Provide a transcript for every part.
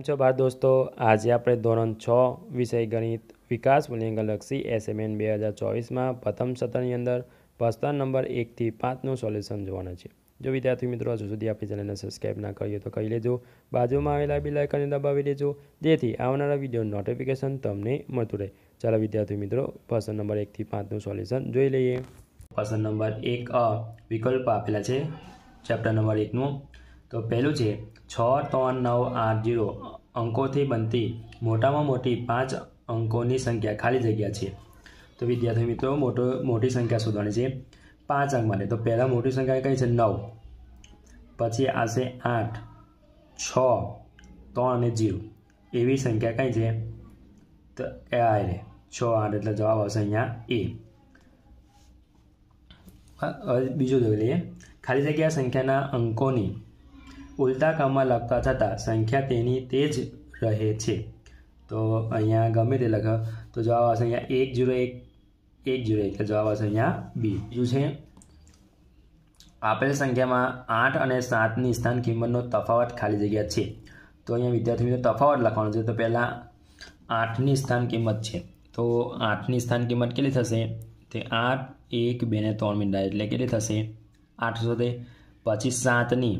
કેમ છો બાળ દોસ્તો આજે આપણે ધોરણ છ વિષય ગણિત વિકાસ મૂલ્યાંકનલક્ષી એસએમએન બે હજાર ચોવીસમાં પ્રથમ સત્રની અંદર પ્રસ્તાર નંબર એકથી પાંચનું સોલ્યુશન જોવાના છે જો વિદ્યાર્થી મિત્રો હજુ સુધી આપણી ચેનલને સબસ્ક્રાઈબ ના કરીએ તો કહી લેજો બાજુમાં આવેલા બે લાઇકને દબાવી દેજો જેથી આવનારા વિડીયો નોટિફિકેશન તમને મળતું રહે ચાલો વિદ્યાર્થી મિત્રો પ્રશ્ન નંબર એકથી પાંચનું સોલ્યુશન જોઈ લઈએ પ્રશ્ન નંબર એક વિકલ્પ આપેલા છે ચેપ્ટર નંબર એકનું તો પહેલું છે છ ત્રણ નવ આઠ જીરો અંકોથી બનતી મોટામાં મોટી પાંચ અંકોની સંખ્યા ખાલી જગ્યા છે તો વિદ્યાર્થી મિત્રો મોટો મોટી સંખ્યા શોધવાની છે પાંચ અંક માટે તો પહેલાં મોટી સંખ્યા કઈ છે નવ પછી આવશે આઠ છ ત્રણ અને જીરો એવી સંખ્યા કઈ છે તો એ રે છ આઠ એટલે જવાબ આવશે અહીંયા એ બીજું જોઈ લઈએ ખાલી જગ્યા સંખ્યાના અંકોની ઉલટા કામમાં લખતા થતાં સંખ્યા તેની તે જ રહે છે તો અહીંયા ગમે તે લખો તો જવાબ આવશે અહીંયા એક જીરો એક એક જીરો એટલે જવાબ આવશે અહીંયા બી બીજું છે આપેલ સંખ્યામાં આઠ અને સાતની સ્થાન કિંમતનો તફાવત ખાલી જગ્યા છે તો અહીંયા વિદ્યાર્થીઓને તફાવત લખવાનો છે તો પહેલાં આઠની સ્થાન કિંમત છે તો આઠની સ્થાન કિંમત કેટલી થશે તે આઠ એક બે ને ત્રણ મીંડા એટલે કેટલી થશે આઠસો તે પછી સાતની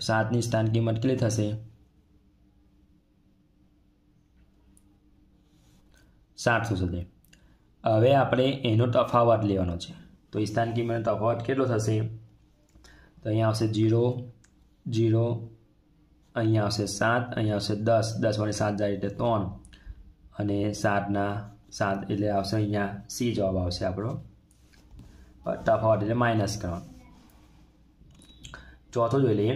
સાતની સ્થાન કિંમત કેટલી થશે સાત સાતસો થશે હવે આપણે એનો તફાવત લેવાનો છે તો એ સ્થાન કિંમતનો તફાવત કેટલો થશે તો અહીંયા આવશે જીરો જીરો અહીંયા આવશે સાત અહીંયા આવશે દસ દસ વાળી સાત જાય એટલે ત્રણ અને સાતના સાત એટલે આવશે અહીંયા સી જવાબ આવશે આપણો તફાવત એટલે માઇનસ કરવાનો ચોથો જોઈ લઈએ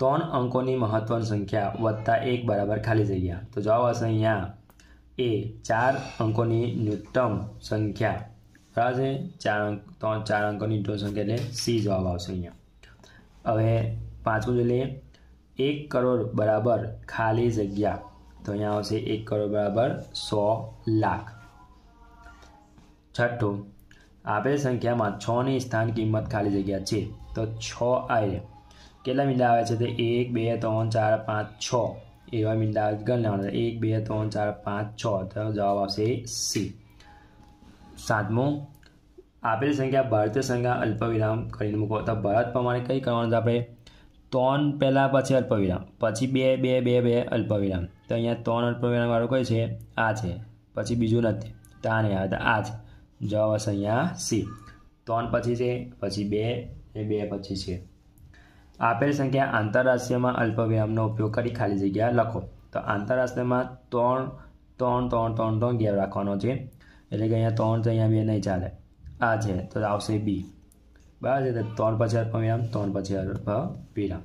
ત્રણ અંકોની મહત્વની સંખ્યા વત્તા એક બરાબર ખાલી જગ્યા તો જવાબ હશે અહીંયા એ ચાર અંકોની ન્યૂનતમ સંખ્યા બરાબર છે ચાર અંક ત્રણ ચાર અંકોની ન્યૂનતમ સંખ્યા એટલે સી જવાબ આવશે અહીંયા હવે પાંચમું જોઈ લઈએ એક કરોડ બરાબર ખાલી જગ્યા તો અહીંયા આવશે એક કરોડ બરાબર સો લાખ છઠ્ઠું આપેલ સંખ્યામાં છની સ્થાન કિંમત ખાલી જગ્યા છે તો છ આવી કેટલા મીંડા આવે છે તે એક બે ત્રણ ચાર પાંચ છ એવા મીંડા ગણ લેવાના એક બે ત્રણ ચાર પાંચ છ તો જવાબ આવશે સી સાતમો આપેલી સંખ્યા ભારતીય સંખ્યા અલ્પવિરામ કરીને મૂકો તો ભારત પ્રમાણે કંઈ કરવાનું છે આપણે ત્રણ પહેલાં પછી અલ્પવિરામ પછી બે બે બે બે અલ્પવિરામ તો અહીંયા ત્રણ અલ્પવિરામવાળું કઈ છે આ છે પછી બીજું નથી તો આ નહીં આવે તો આ છે જવાબ હશે અહીંયા સી ત્રણ પછી છે પછી બે ને બે પછી છે આપેલ સંખ્યા આંતરરાષ્ટ્રીયમાં અલ્પવિરામનો ઉપયોગ કરી ખાલી જગ્યા લખો તો આંતરરાષ્ટ્રીયમાં ત્રણ ત્રણ ત્રણ ત્રણ ત્રણ ગેપ રાખવાનો છે એટલે કે અહીંયા ત્રણ છે અહીંયા બે નહીં ચાલે આ છે તો આવશે બી બરાબર છે તો ત્રણ પછી અલ્પવિરામ ત્રણ પછી અલ્પ અલ્પવિરામ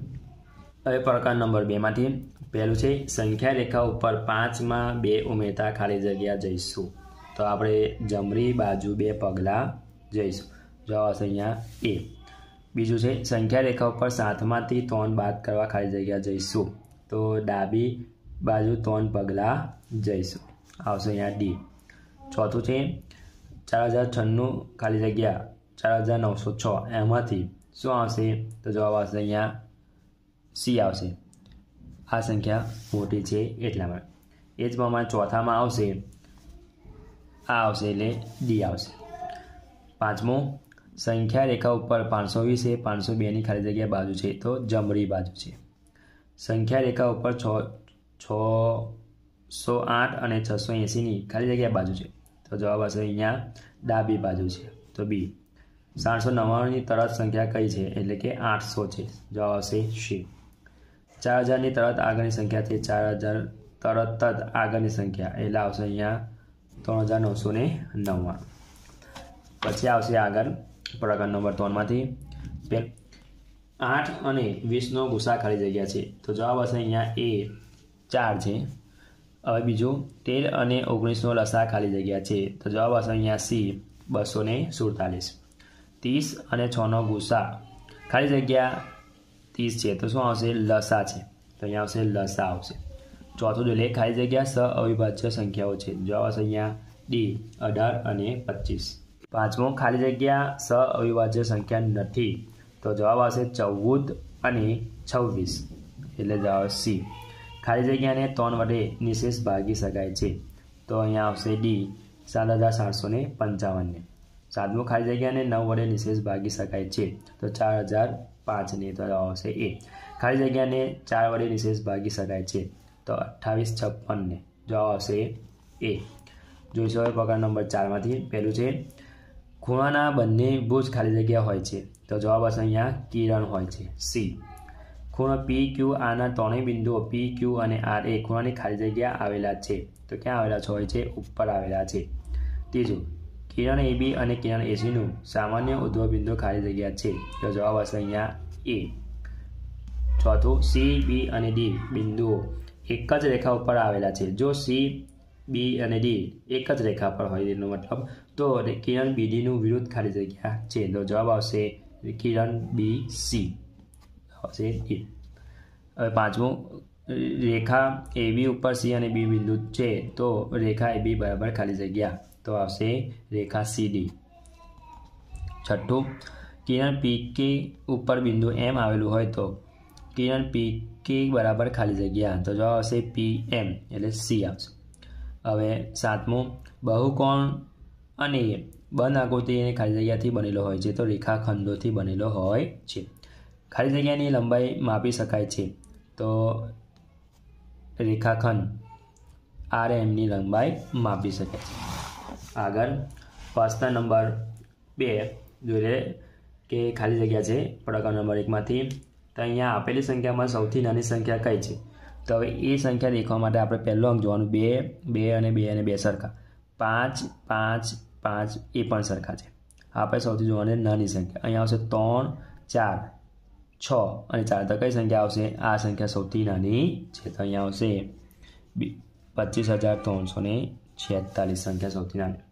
હવે પ્રકાર નંબર બેમાંથી પહેલું છે સંખ્યા રેખા ઉપર પાંચમાં બે ઉમેરતા ખાલી જગ્યા જઈશું તો આપણે જમરી બાજુ બે પગલાં જઈશું જવાબ હશે અહીંયા એ બીજું છે સંખ્યા રેખા ઉપર સાતમાંથી ત્રણ બાદ કરવા ખાલી જગ્યા જઈશું તો ડાબી બાજુ ત્રણ પગલાં જઈશું આવશે અહીંયા ડી ચોથું છે ચાર હજાર છન્નું ખાલી જગ્યા ચાર હજાર નવસો છ એમાંથી શું આવશે તો જવાબ આવશે અહીંયા સી આવશે આ સંખ્યા મોટી છે એટલા માટે એ જ પ્રમાણે ચોથામાં આવશે આ આવશે એટલે ડી આવશે પાંચમું સંખ્યા રેખા ઉપર પાંચસો વીસ એ પાંચસો બેની ખાલી જગ્યા બાજુ છે તો જમણી બાજુ છે સંખ્યા રેખા ઉપર છ છસો આઠ અને છસો એંસીની ખાલી જગ્યા બાજુ છે તો જવાબ હશે અહીંયા ડાબી બાજુ છે તો બી સાતસો નવ્વાણુંની તરત સંખ્યા કઈ છે એટલે કે આઠસો છે જવાબ આવશે સી ચાર હજારની તરત આગળની સંખ્યા છે ચાર હજાર તરત જ આગળની સંખ્યા એટલે આવશે અહીંયા ત્રણ હજાર નવસો ને નવ્વાણું પછી આવશે આગળ પ્રકાર નંબર ત્રણમાંથી આઠ અને વીસનો ગુસા ખાલી જગ્યા છે તો જવાબ હશે અહીંયા એ ચાર છે હવે બીજું તેર અને ઓગણીસનો લસા ખાલી જગ્યા છે તો જવાબ હશે અહીંયા સી બસો ને સુડતાલીસ ત્રીસ અને છનો ગુસા ખાલી જગ્યા ત્રીસ છે તો શું આવશે લસા છે તો અહીંયા આવશે લસા આવશે ચોથું જોઈએ ખાલી જગ્યા સ અવિભાજ્ય સંખ્યાઓ છે જવાબ હશે અહીંયા ડી અઢાર અને પચીસ પાંચમો ખાલી જગ્યા સ અવિભાજ્ય સંખ્યા નથી તો જવાબ આવશે ચૌદ અને છવ્વીસ એટલે જવાબ સી ખાલી જગ્યાને ત્રણ વડે નિશેષ ભાગી શકાય છે તો અહીંયા આવશે ડી સાત હજાર સાતસો ને પંચાવનને સાતમું ખાલી જગ્યાને નવ વડે નિશેષ ભાગી શકાય છે તો ચાર હજાર પાંચને તો જવાબ આવશે એ ખાલી જગ્યાને ચાર વડે નિશેષ ભાગી શકાય છે તો અઠ્ઠાવીસ છપ્પનને જવાબ આવશે એ જોઈશું હવે પ્રકાર નંબર ચારમાંથી પહેલું છે ખૂણાના બંને ભુજ ખાલી જગ્યા હોય છે તો જવાબ હશે અહીંયા કિરણ હોય છે સી ખૂણો પી ક્યુ આના ત્રણેય બિંદુઓ પી ક્યુ અને આર એ ખૂણાની ખાલી જગ્યા આવેલા છે તો ક્યાં આવેલા છે હોય છે ઉપર આવેલા છે ત્રીજું કિરણ એ બી અને કિરણ એસીનું સામાન્ય ઉદ્ભવ બિંદુ ખાલી જગ્યા છે તો જવાબ હશે અહીંયા એ ચોથું સી બી અને ડી બિંદુઓ એક જ રેખા ઉપર આવેલા છે જો સી બી અને ડી એક જ રેખા પર હોય એનો મતલબ તો કિરણ બીડીનું વિરુદ્ધ ખાલી જગ્યા છે તો જવાબ આવશે કિરણ બી સી આવશે હવે પાંચમું રેખા એ બી ઉપર સી અને બી બિંદુ છે તો રેખા એ બી બરાબર ખાલી જગ્યા તો આવશે રેખા સી ડી છઠ્ઠું કિરણ પી કે ઉપર બિંદુ એમ આવેલું હોય તો કિરણ પી કે બરાબર ખાલી જગ્યા તો જવાબ આવશે પી એમ એટલે સી આવશે હવે સાતમું બહુકોણ અને બનાગોતી એ ખાલી જગ્યાથી બનેલો હોય છે તો રેખાખંડોથી બનેલો હોય છે ખાલી જગ્યાની લંબાઈ માપી શકાય છે તો રેખાખંડ આર એમની લંબાઈ માપી શકાય છે આગળ પ્રશ્ન નંબર બે જોઈએ કે ખાલી જગ્યા છે પ્રકરણ નંબર એકમાંથી તો અહીંયા આપેલી સંખ્યામાં સૌથી નાની સંખ્યા કઈ છે તો હવે એ સંખ્યા દેખવા માટે આપણે પહેલો અંક જોવાનું બે બે અને બે અને બે સરખા પાંચ પાંચ પાંચ એ પણ સરખા છે આપણે સૌથી જોવાની નાની સંખ્યા અહીંયા આવશે ત્રણ ચાર છ અને ચાર તો કઈ સંખ્યા આવશે આ સંખ્યા સૌથી નાની છે તો અહીંયા આવશે પચીસ હજાર ત્રણસો ને છેતાલીસ સંખ્યા સૌથી નાની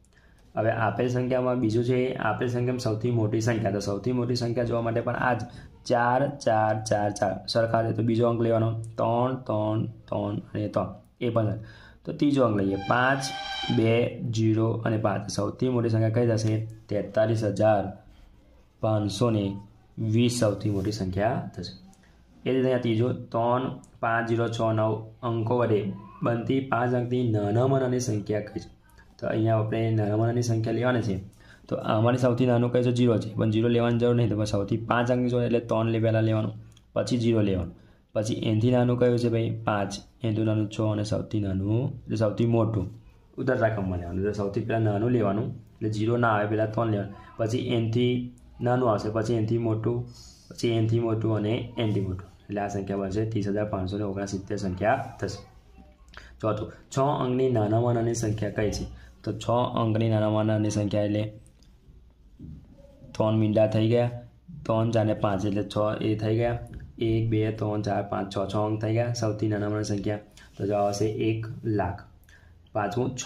હવે આપેલ સંખ્યામાં બીજું છે આપેલ સંખ્યામાં સૌથી મોટી સંખ્યા તો સૌથી મોટી સંખ્યા જોવા માટે પણ આ જ ચાર ચાર ચાર ચાર સરખા છે તો બીજો અંક લેવાનો ત્રણ ત્રણ ત્રણ અને ત્રણ એ પણ તો ત્રીજો અંક લઈએ પાંચ બે જીરો અને પાંચ સૌથી મોટી સંખ્યા કઈ થશે તેતાલીસ હજાર પાંચસો વીસ સૌથી મોટી સંખ્યા થશે એ રીતે અહીંયા ત્રીજો ત્રણ પાંચ જીરો છ નવ અંકો વડે બનતી પાંચ અંકની નાનામાં સંખ્યા કઈ છે તો અહીંયા આપણે નાનામાં સંખ્યા લેવાની છે તો આમાંથી સૌથી નાનું કઈ છે જીરો છે પણ જીરો લેવાની જરૂર નહીં તો સૌથી પાંચ અંકની જોઈએ એટલે ત્રણ પહેલાં લેવાનું પછી જીરો લેવાનું પછી એનથી નાનું કયું છે ભાઈ પાંચ એનથી નાનું છ અને સૌથી નાનું એટલે સૌથી મોટું ઉતરતા ક્રમમાં લેવાનું એટલે સૌથી પહેલાં નાનું લેવાનું એટલે ઝીરો ના આવે પહેલાં ત્રણ લેવાનું પછી એનથી નાનું આવશે પછી એનથી મોટું પછી એનથી મોટું અને એનથી મોટું એટલે આ સંખ્યા બનશે ત્રીસ હજાર પાંચસો ને ઓગણસિત્તેર સંખ્યા થશે ચોથું છ અંકની નાનામાં નાની સંખ્યા કઈ છે તો છ અંકની નાનામાં નાની સંખ્યા એટલે ત્રણ મીંડા થઈ ગયા ત્રણ ચાર ને પાંચ એટલે છ એ થઈ ગયા એક બે ત્રણ ચાર પાંચ છ છ અંક થઈ ગયા સૌથી નાનામાં સંખ્યા તો જવાબ આવશે એક લાખ પાંચમું છ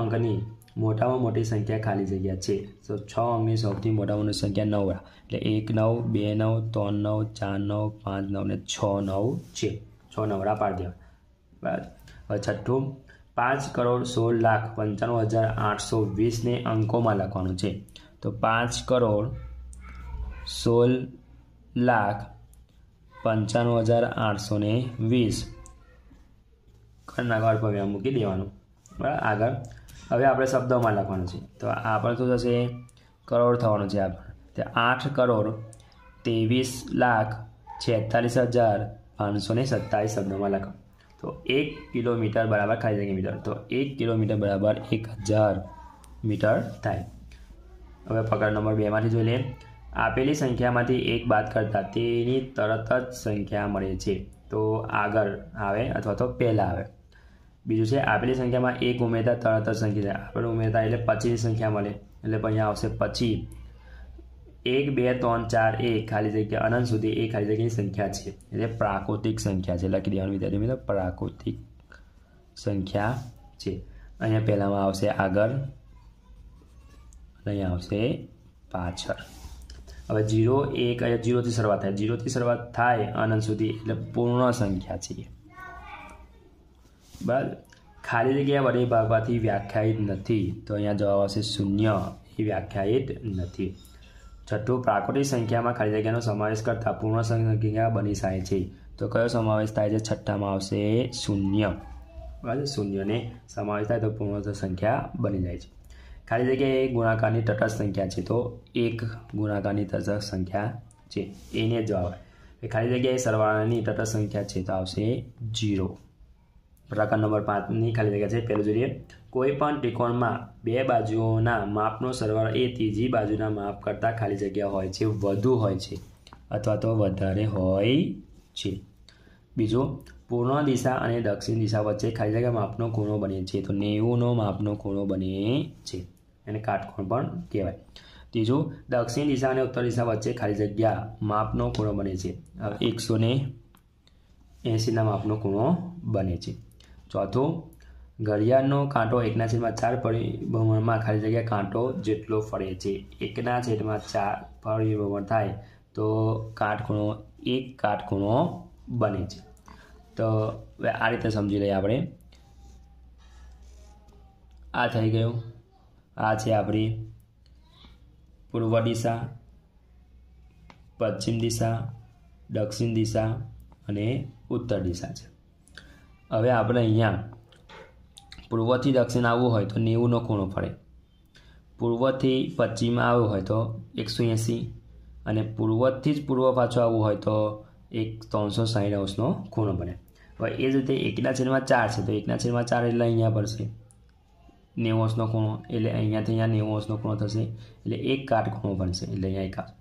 અંકની મોટામાં મોટી સંખ્યા ખાલી જગ્યા છે તો છ અંકની સૌથી મોટામાં મોટી સંખ્યા નવ એટલે એક નવ બે નવ ત્રણ નવ ચાર નવ પાંચ નવ ને છ નવ છે છ નવરા પાડી દેવા બરાબર છઠ્ઠું પાંચ કરોડ સોળ લાખ પંચાણું હજાર આઠસો વીસને અંકોમાં લખવાનું છે તો પાંચ કરોડ સોળ લાખ પંચાણું હજાર આઠસો ને વીસ કર્ણાકાર પર વ્યવ મૂકી દેવાનું બરાબર આગળ હવે આપણે શબ્દોમાં લખવાનું છે તો આપણે શું થશે કરોડ થવાનું છે આપણે તે આઠ કરોડ ત્રેવીસ લાખ છેતાલીસ હજાર પાંચસો ને સત્તાવીસ શબ્દોમાં લખો તો એક કિલોમીટર બરાબર ખાલી જગ્યા મીટર તો એક કિલોમીટર બરાબર એક હજાર મીટર થાય હવે પકડ નંબર બેમાંથી જોઈ લઈએ આપેલી સંખ્યામાંથી એક બાદ કરતાં તેની તરત જ સંખ્યા મળે છે તો આગળ આવે અથવા તો પહેલાં આવે બીજું છે આપેલી સંખ્યામાં એક ઉમેરતા તરત જ સંખ્યા આપણે ઉમેરતા એટલે પછીની સંખ્યા મળે એટલે અહીંયા આવશે પછી એક બે ત્રણ ચાર એ ખાલી જગ્યા અનંત સુધી એ ખાલી જગ્યાની સંખ્યા છે એટલે પ્રાકૃતિક સંખ્યા છે લખી દેવાનું વિદ્યાર્થી મિત્રો પ્રાકૃતિક સંખ્યા છે અહીંયા પહેલાંમાં આવશે આગળ અહીંયા આવશે પાછળ હવે જીરો એક અહીંયા જીરોથી શરૂઆત થાય જીરોથી શરૂઆત થાય અનંત સુધી એટલે પૂર્ણ સંખ્યા છે બરાબર ખાલી જગ્યા વડે ભાગવાથી વ્યાખ્યાયિત નથી તો અહીંયા જવાબ આવશે શૂન્ય એ વ્યાખ્યાયિત નથી છઠ્ઠું પ્રાકૃતિક સંખ્યામાં ખાલી જગ્યાનો સમાવેશ કરતાં પૂર્ણ સંખ્યા બની શકે છે તો કયો સમાવેશ થાય છે છઠ્ઠામાં આવશે શૂન્ય બરાબર શૂન્યને સમાવેશ થાય તો પૂર્ણ સંખ્યા બની જાય છે ખાલી જગ્યાએ ગુણાકારની તટસ્થ સંખ્યા છે તો એક ગુણાકારની તટસ્થ સંખ્યા છે એને જવાબ આવે ખાલી જગ્યાએ સરવાળાની તટસ્થ સંખ્યા છે તો આવશે જીરો પ્રકાર નંબર પાંચની ખાલી જગ્યા છે પહેલું જોઈએ કોઈ પણ ત્રિકોણમાં બે બાજુઓના માપનો સરવાળો એ ત્રીજી બાજુના માપ કરતાં ખાલી જગ્યા હોય છે વધુ હોય છે અથવા તો વધારે હોય છે બીજું પૂર્ણ દિશા અને દક્ષિણ દિશા વચ્ચે ખાલી જગ્યા માપનો ખૂણો બને છે તો નેવુંનો માપનો ખૂણો બને છે એને કાટકોણ પણ કહેવાય ત્રીજું દક્ષિણ દિશા અને ઉત્તર દિશા વચ્ચે ખાલી જગ્યા માપનો ખૂણો બને છે એકસો ને એંસીના માપનો ખૂણો બને છે ચોથું ઘડિયાળનો કાંટો એકના છેડમાં ચાર પરિભ્રમણમાં ખાલી જગ્યા કાંટો જેટલો ફરે છે એકના છેડમાં ચાર પરિભ્રમણ થાય તો કાટખૂણો એક કાટખૂણો બને છે તો આ રીતે સમજી લઈએ આપણે આ થઈ ગયું આ છે આપણી પૂર્વ દિશા પશ્ચિમ દિશા દક્ષિણ દિશા અને ઉત્તર દિશા છે હવે આપણે અહીંયા પૂર્વથી દક્ષિણ આવવું હોય તો નેવુંનો ખૂણો પડે પૂર્વથી પશ્ચિમ આવવું હોય તો એકસો એંસી અને પૂર્વથી જ પૂર્વ પાછો આવવું હોય તો એક ત્રણસો સાહીઠ અંશનો ખૂણો બને હવે એ જ રીતે એકના છેદમાં ચાર છે તો એકના છેદમાં ચાર એટલે અહીંયા પડશે નેવું અંશનો ખૂણો એટલે અહીંયાથી અહીંયા નેવું અંશનો ખૂણો થશે એટલે એક ખૂણો બનશે એટલે અહીંયા એક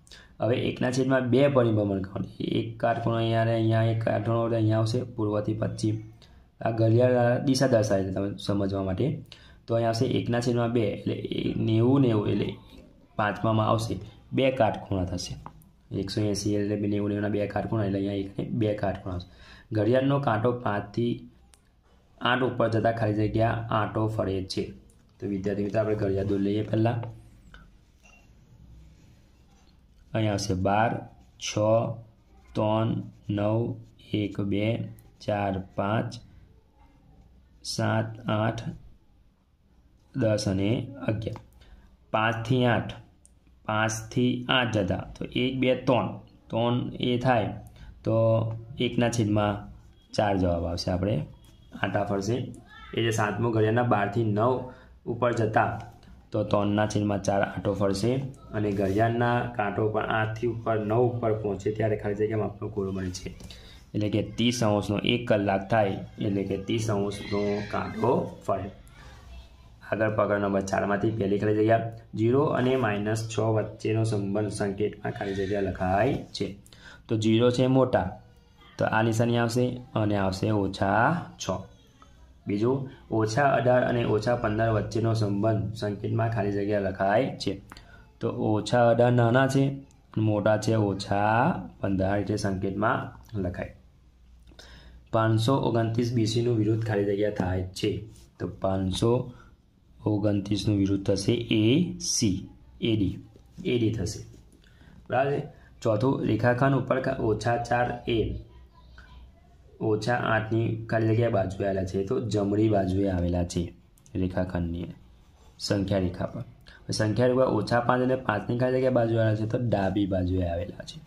હવે એકના છેદમાં બે પરિભ્રમણ કોણ એક ખૂણો અહીંયા અહીંયા એક કાટખૂણો એટલે અહીંયા આવશે પૂર્વથી પશ્ચિમ આ ઘડિયાળ દિશા દર્શાવે છે તમે સમજવા માટે તો અહીંયા આવશે એકના છેદમાં બે એટલે નેવું નેવું એટલે પાંચમામાં આવશે બે કાટખૂણા થશે એકસો એંસી એટલે બે નેવું નેવના બે કાટખૂણા એટલે અહીંયા એકને બે કાટ કાટખૂણા આવશે ઘડિયાળનો કાંટો પાંચથી આઠ ઉપર જતાં ખાલી જગ્યા આંટો ફરે છે તો વિદ્યાર્થી મિત્રો આપણે ઘડિયા લઈએ પહેલાં અહીંયા આવશે બાર છ ત્રણ નવ એક બે ચાર પાંચ સાત આઠ દસ અને અગિયાર પાંચથી આઠ પાંચથી આઠ જતા તો એક બે ત્રણ ત્રણ એ થાય તો એકના છેદમાં ચાર જવાબ આવશે આપણે આટા ફરશે એ જે સાતમો ઘડિયાળના બારથી નવ ઉપર જતા તો ત્રણના ચિહ્નમાં ચાર આંટો ફરશે અને ઘડિયાળના કાંટો પણ આઠથી ઉપર નવ ઉપર પહોંચે ત્યારે ખાલી જગ્યામાં આપણો ગોળ બને છે એટલે કે ત્રીસ અંશનો એક કલાક થાય એટલે કે ત્રીસ અંશનો કાંટો ફરે આગળ પગડ નંબર ચારમાંથી પહેલી ખાલી જગ્યા જીરો અને માઇનસ છ વચ્ચેનો સંબંધ સંકેતમાં ખાલી જગ્યા લખાય છે તો જીરો છે મોટા તો આ નિશાની આવશે અને આવશે ઓછા છ બીજું ઓછા અઢાર અને ઓછા પંદર વચ્ચેનો સંબંધ સંકેતમાં ખાલી જગ્યા લખાય છે તો ઓછા અઢાર નાના છે મોટા છે ઓછા પંદર એટલે સંકેતમાં લખાય પાંચસો ઓગણત્રીસ બીસીનું વિરુદ્ધ ખાલી જગ્યા થાય છે તો પાંચસો ઓગણત્રીસનું વિરુદ્ધ થશે એ સી એડી એડી થશે બરાબર ચોથું રેખાખંડ ઉપર ઓછા ચાર એ ઓછા આઠની ખાલી જગ્યા બાજુએ આવેલા છે તો જમણી બાજુએ આવેલા છે રેખાખંડની સંખ્યા રેખા પર સંખ્યા રેખા ઓછા પાંચ અને પાંચની ખાલી જગ્યા બાજુ આવેલા છે તો ડાબી બાજુએ આવેલા છે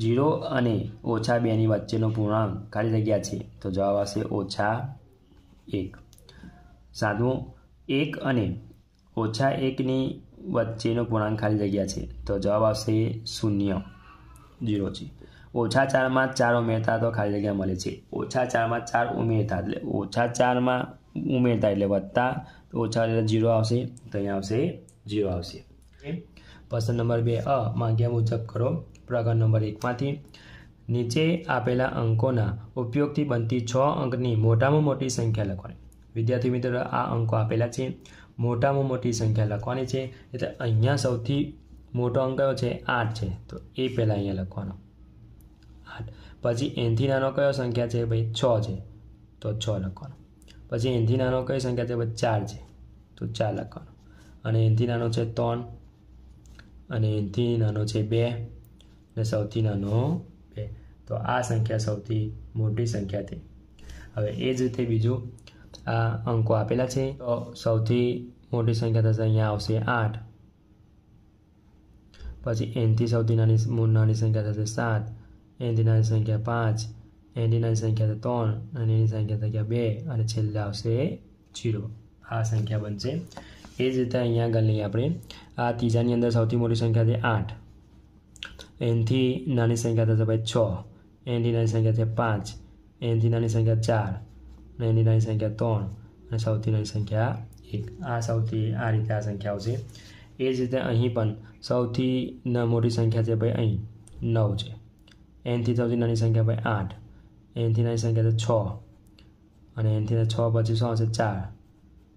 જીરો અને ઓછા બેની વચ્ચેનો પૂર્ણાંક ખાલી જગ્યા છે તો જવાબ આવશે ઓછા એક સાતમું એક અને ઓછા એકની વચ્ચેનો પૂર્ણાંક ખાલી જગ્યા છે તો જવાબ આવશે શૂન્ય ઝીરો છે ઓછા ચારમાં ચાર ઉમેરતા તો ખાલી જગ્યા મળે છે ઓછા ચારમાં ચાર ઉમેરતા એટલે ઓછા ચારમાં ઉમેરતા એટલે વધતા તો ઓછા એટલે જીરો આવશે તો અહીંયા આવશે જીરો આવશે પ્રશ્ન નંબર બે અ માગ્યા મુજબ કરો પ્રકરણ નંબર એકમાંથી નીચે આપેલા અંકોના ઉપયોગથી બનતી છ અંકની મોટામાં મોટી સંખ્યા લખવાની વિદ્યાર્થી મિત્રો આ અંકો આપેલા છે મોટામાં મોટી સંખ્યા લખવાની છે એટલે અહીંયા સૌથી મોટો અંક કયો છે આઠ છે તો એ પહેલાં અહીંયા લખવાનો આઠ પછી એનથી નાનો કયો સંખ્યા છે ભાઈ છ છે તો છ લખવાનો પછી એનથી નાનો કઈ સંખ્યા છે ભાઈ ચાર છે તો ચાર લખવાનો અને એનથી નાનો છે ત્રણ અને એનથી નાનો છે બે અને સૌથી નાનો બે તો આ સંખ્યા સૌથી મોટી સંખ્યા થઈ હવે એ જ રીતે બીજું આ અંકો આપેલા છે તો સૌથી મોટી સંખ્યા થશે અહીંયા આવશે આઠ પછી એનથી સૌથી નાની નાની સંખ્યા થશે સાત એંધીના સંખ્યા પાંચ એંધીના સંખ્યા ત્રણ અને એની સંખ્યા થયા બે અને છેલ્લે આવશે જીરો આ સંખ્યા બનશે એ જ રીતે અહીંયા આગળ લઈએ આપણે આ ત્રીજાની અંદર સૌથી મોટી સંખ્યા છે આઠ એનથી નાની સંખ્યા થશે ભાઈ છ એનથી નાની સંખ્યા છે પાંચ એનથી નાની સંખ્યા ચાર અને એની નાની સંખ્યા ત્રણ અને સૌથી નાની સંખ્યા એક આ સૌથી આ રીતે આ સંખ્યા આવશે એ જ રીતે અહીં પણ સૌથી મોટી સંખ્યા છે ભાઈ અહીં નવ છે એનથી સૌથી નાની સંખ્યા ભાઈ આઠ એનથી નાની સંખ્યા તો છ અને એનથી છ પછી શું આવશે ચાર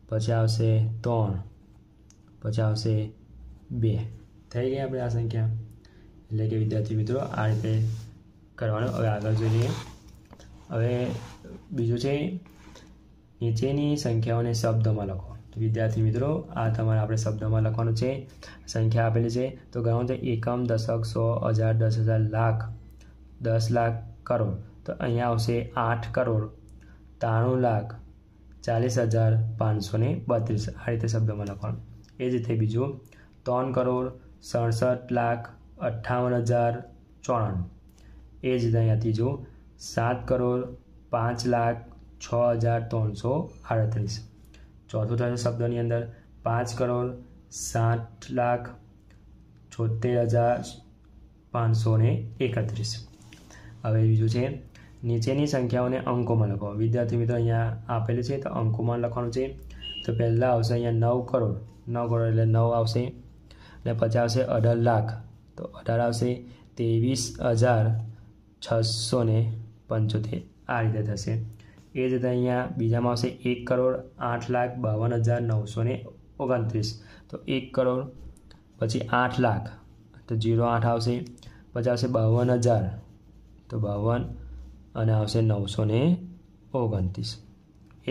પછી આવશે ત્રણ પછી આવશે બે થઈ ગઈ આપણે આ સંખ્યા એટલે કે વિદ્યાર્થી મિત્રો આ રીતે કરવાનું હવે આગળ જોઈએ હવે બીજું છે નીચેની સંખ્યાઓને શબ્દમાં લખો તો વિદ્યાર્થી મિત્રો આ તમારે આપણે શબ્દમાં લખવાનું છે સંખ્યા આપેલી છે તો ગણો છે એકમ દશક સો હજાર દસ હજાર લાખ દસ લાખ કરોડ તો અહીંયા આવશે આઠ કરોડ ત્રાણું લાખ ચાલીસ હજાર પાંચસો ને બત્રીસ આ રીતે શબ્દમાં લખવાનું એ જ રીતે બીજું ત્રણ કરોડ સડસઠ લાખ અઠ્ઠાવન હજાર ચોરાણું એ જ રીતે અહીંયા ત્રીજું સાત કરોડ પાંચ લાખ છ હજાર ત્રણસો આડત્રીસ ચોથું થશે શબ્દની અંદર પાંચ કરોડ સાત લાખ છોતેર હજાર પાંચસો એકત્રીસ હવે બીજું છે નીચેની સંખ્યાઓને અંકોમાં લખો વિદ્યાર્થી મિત્રો અહીંયા આપેલી છે તો અંકોમાં લખવાનું છે તો પહેલાં આવશે અહીંયા નવ કરોડ નવ કરોડ એટલે નવ આવશે અને પછી આવશે અઢાર લાખ તો અઢાર આવશે ત્રેવીસ હજાર છસો ને પંચોતેર આ રીતે થશે એ જ રીતે અહીંયા બીજામાં આવશે એક કરોડ આઠ લાખ બાવન હજાર નવસો ને ઓગણત્રીસ તો એક કરોડ પછી આઠ લાખ તો જીરો આઠ આવશે પછી આવશે બાવન હજાર તો બાવન અને આવશે નવસો ને ઓગણત્રીસ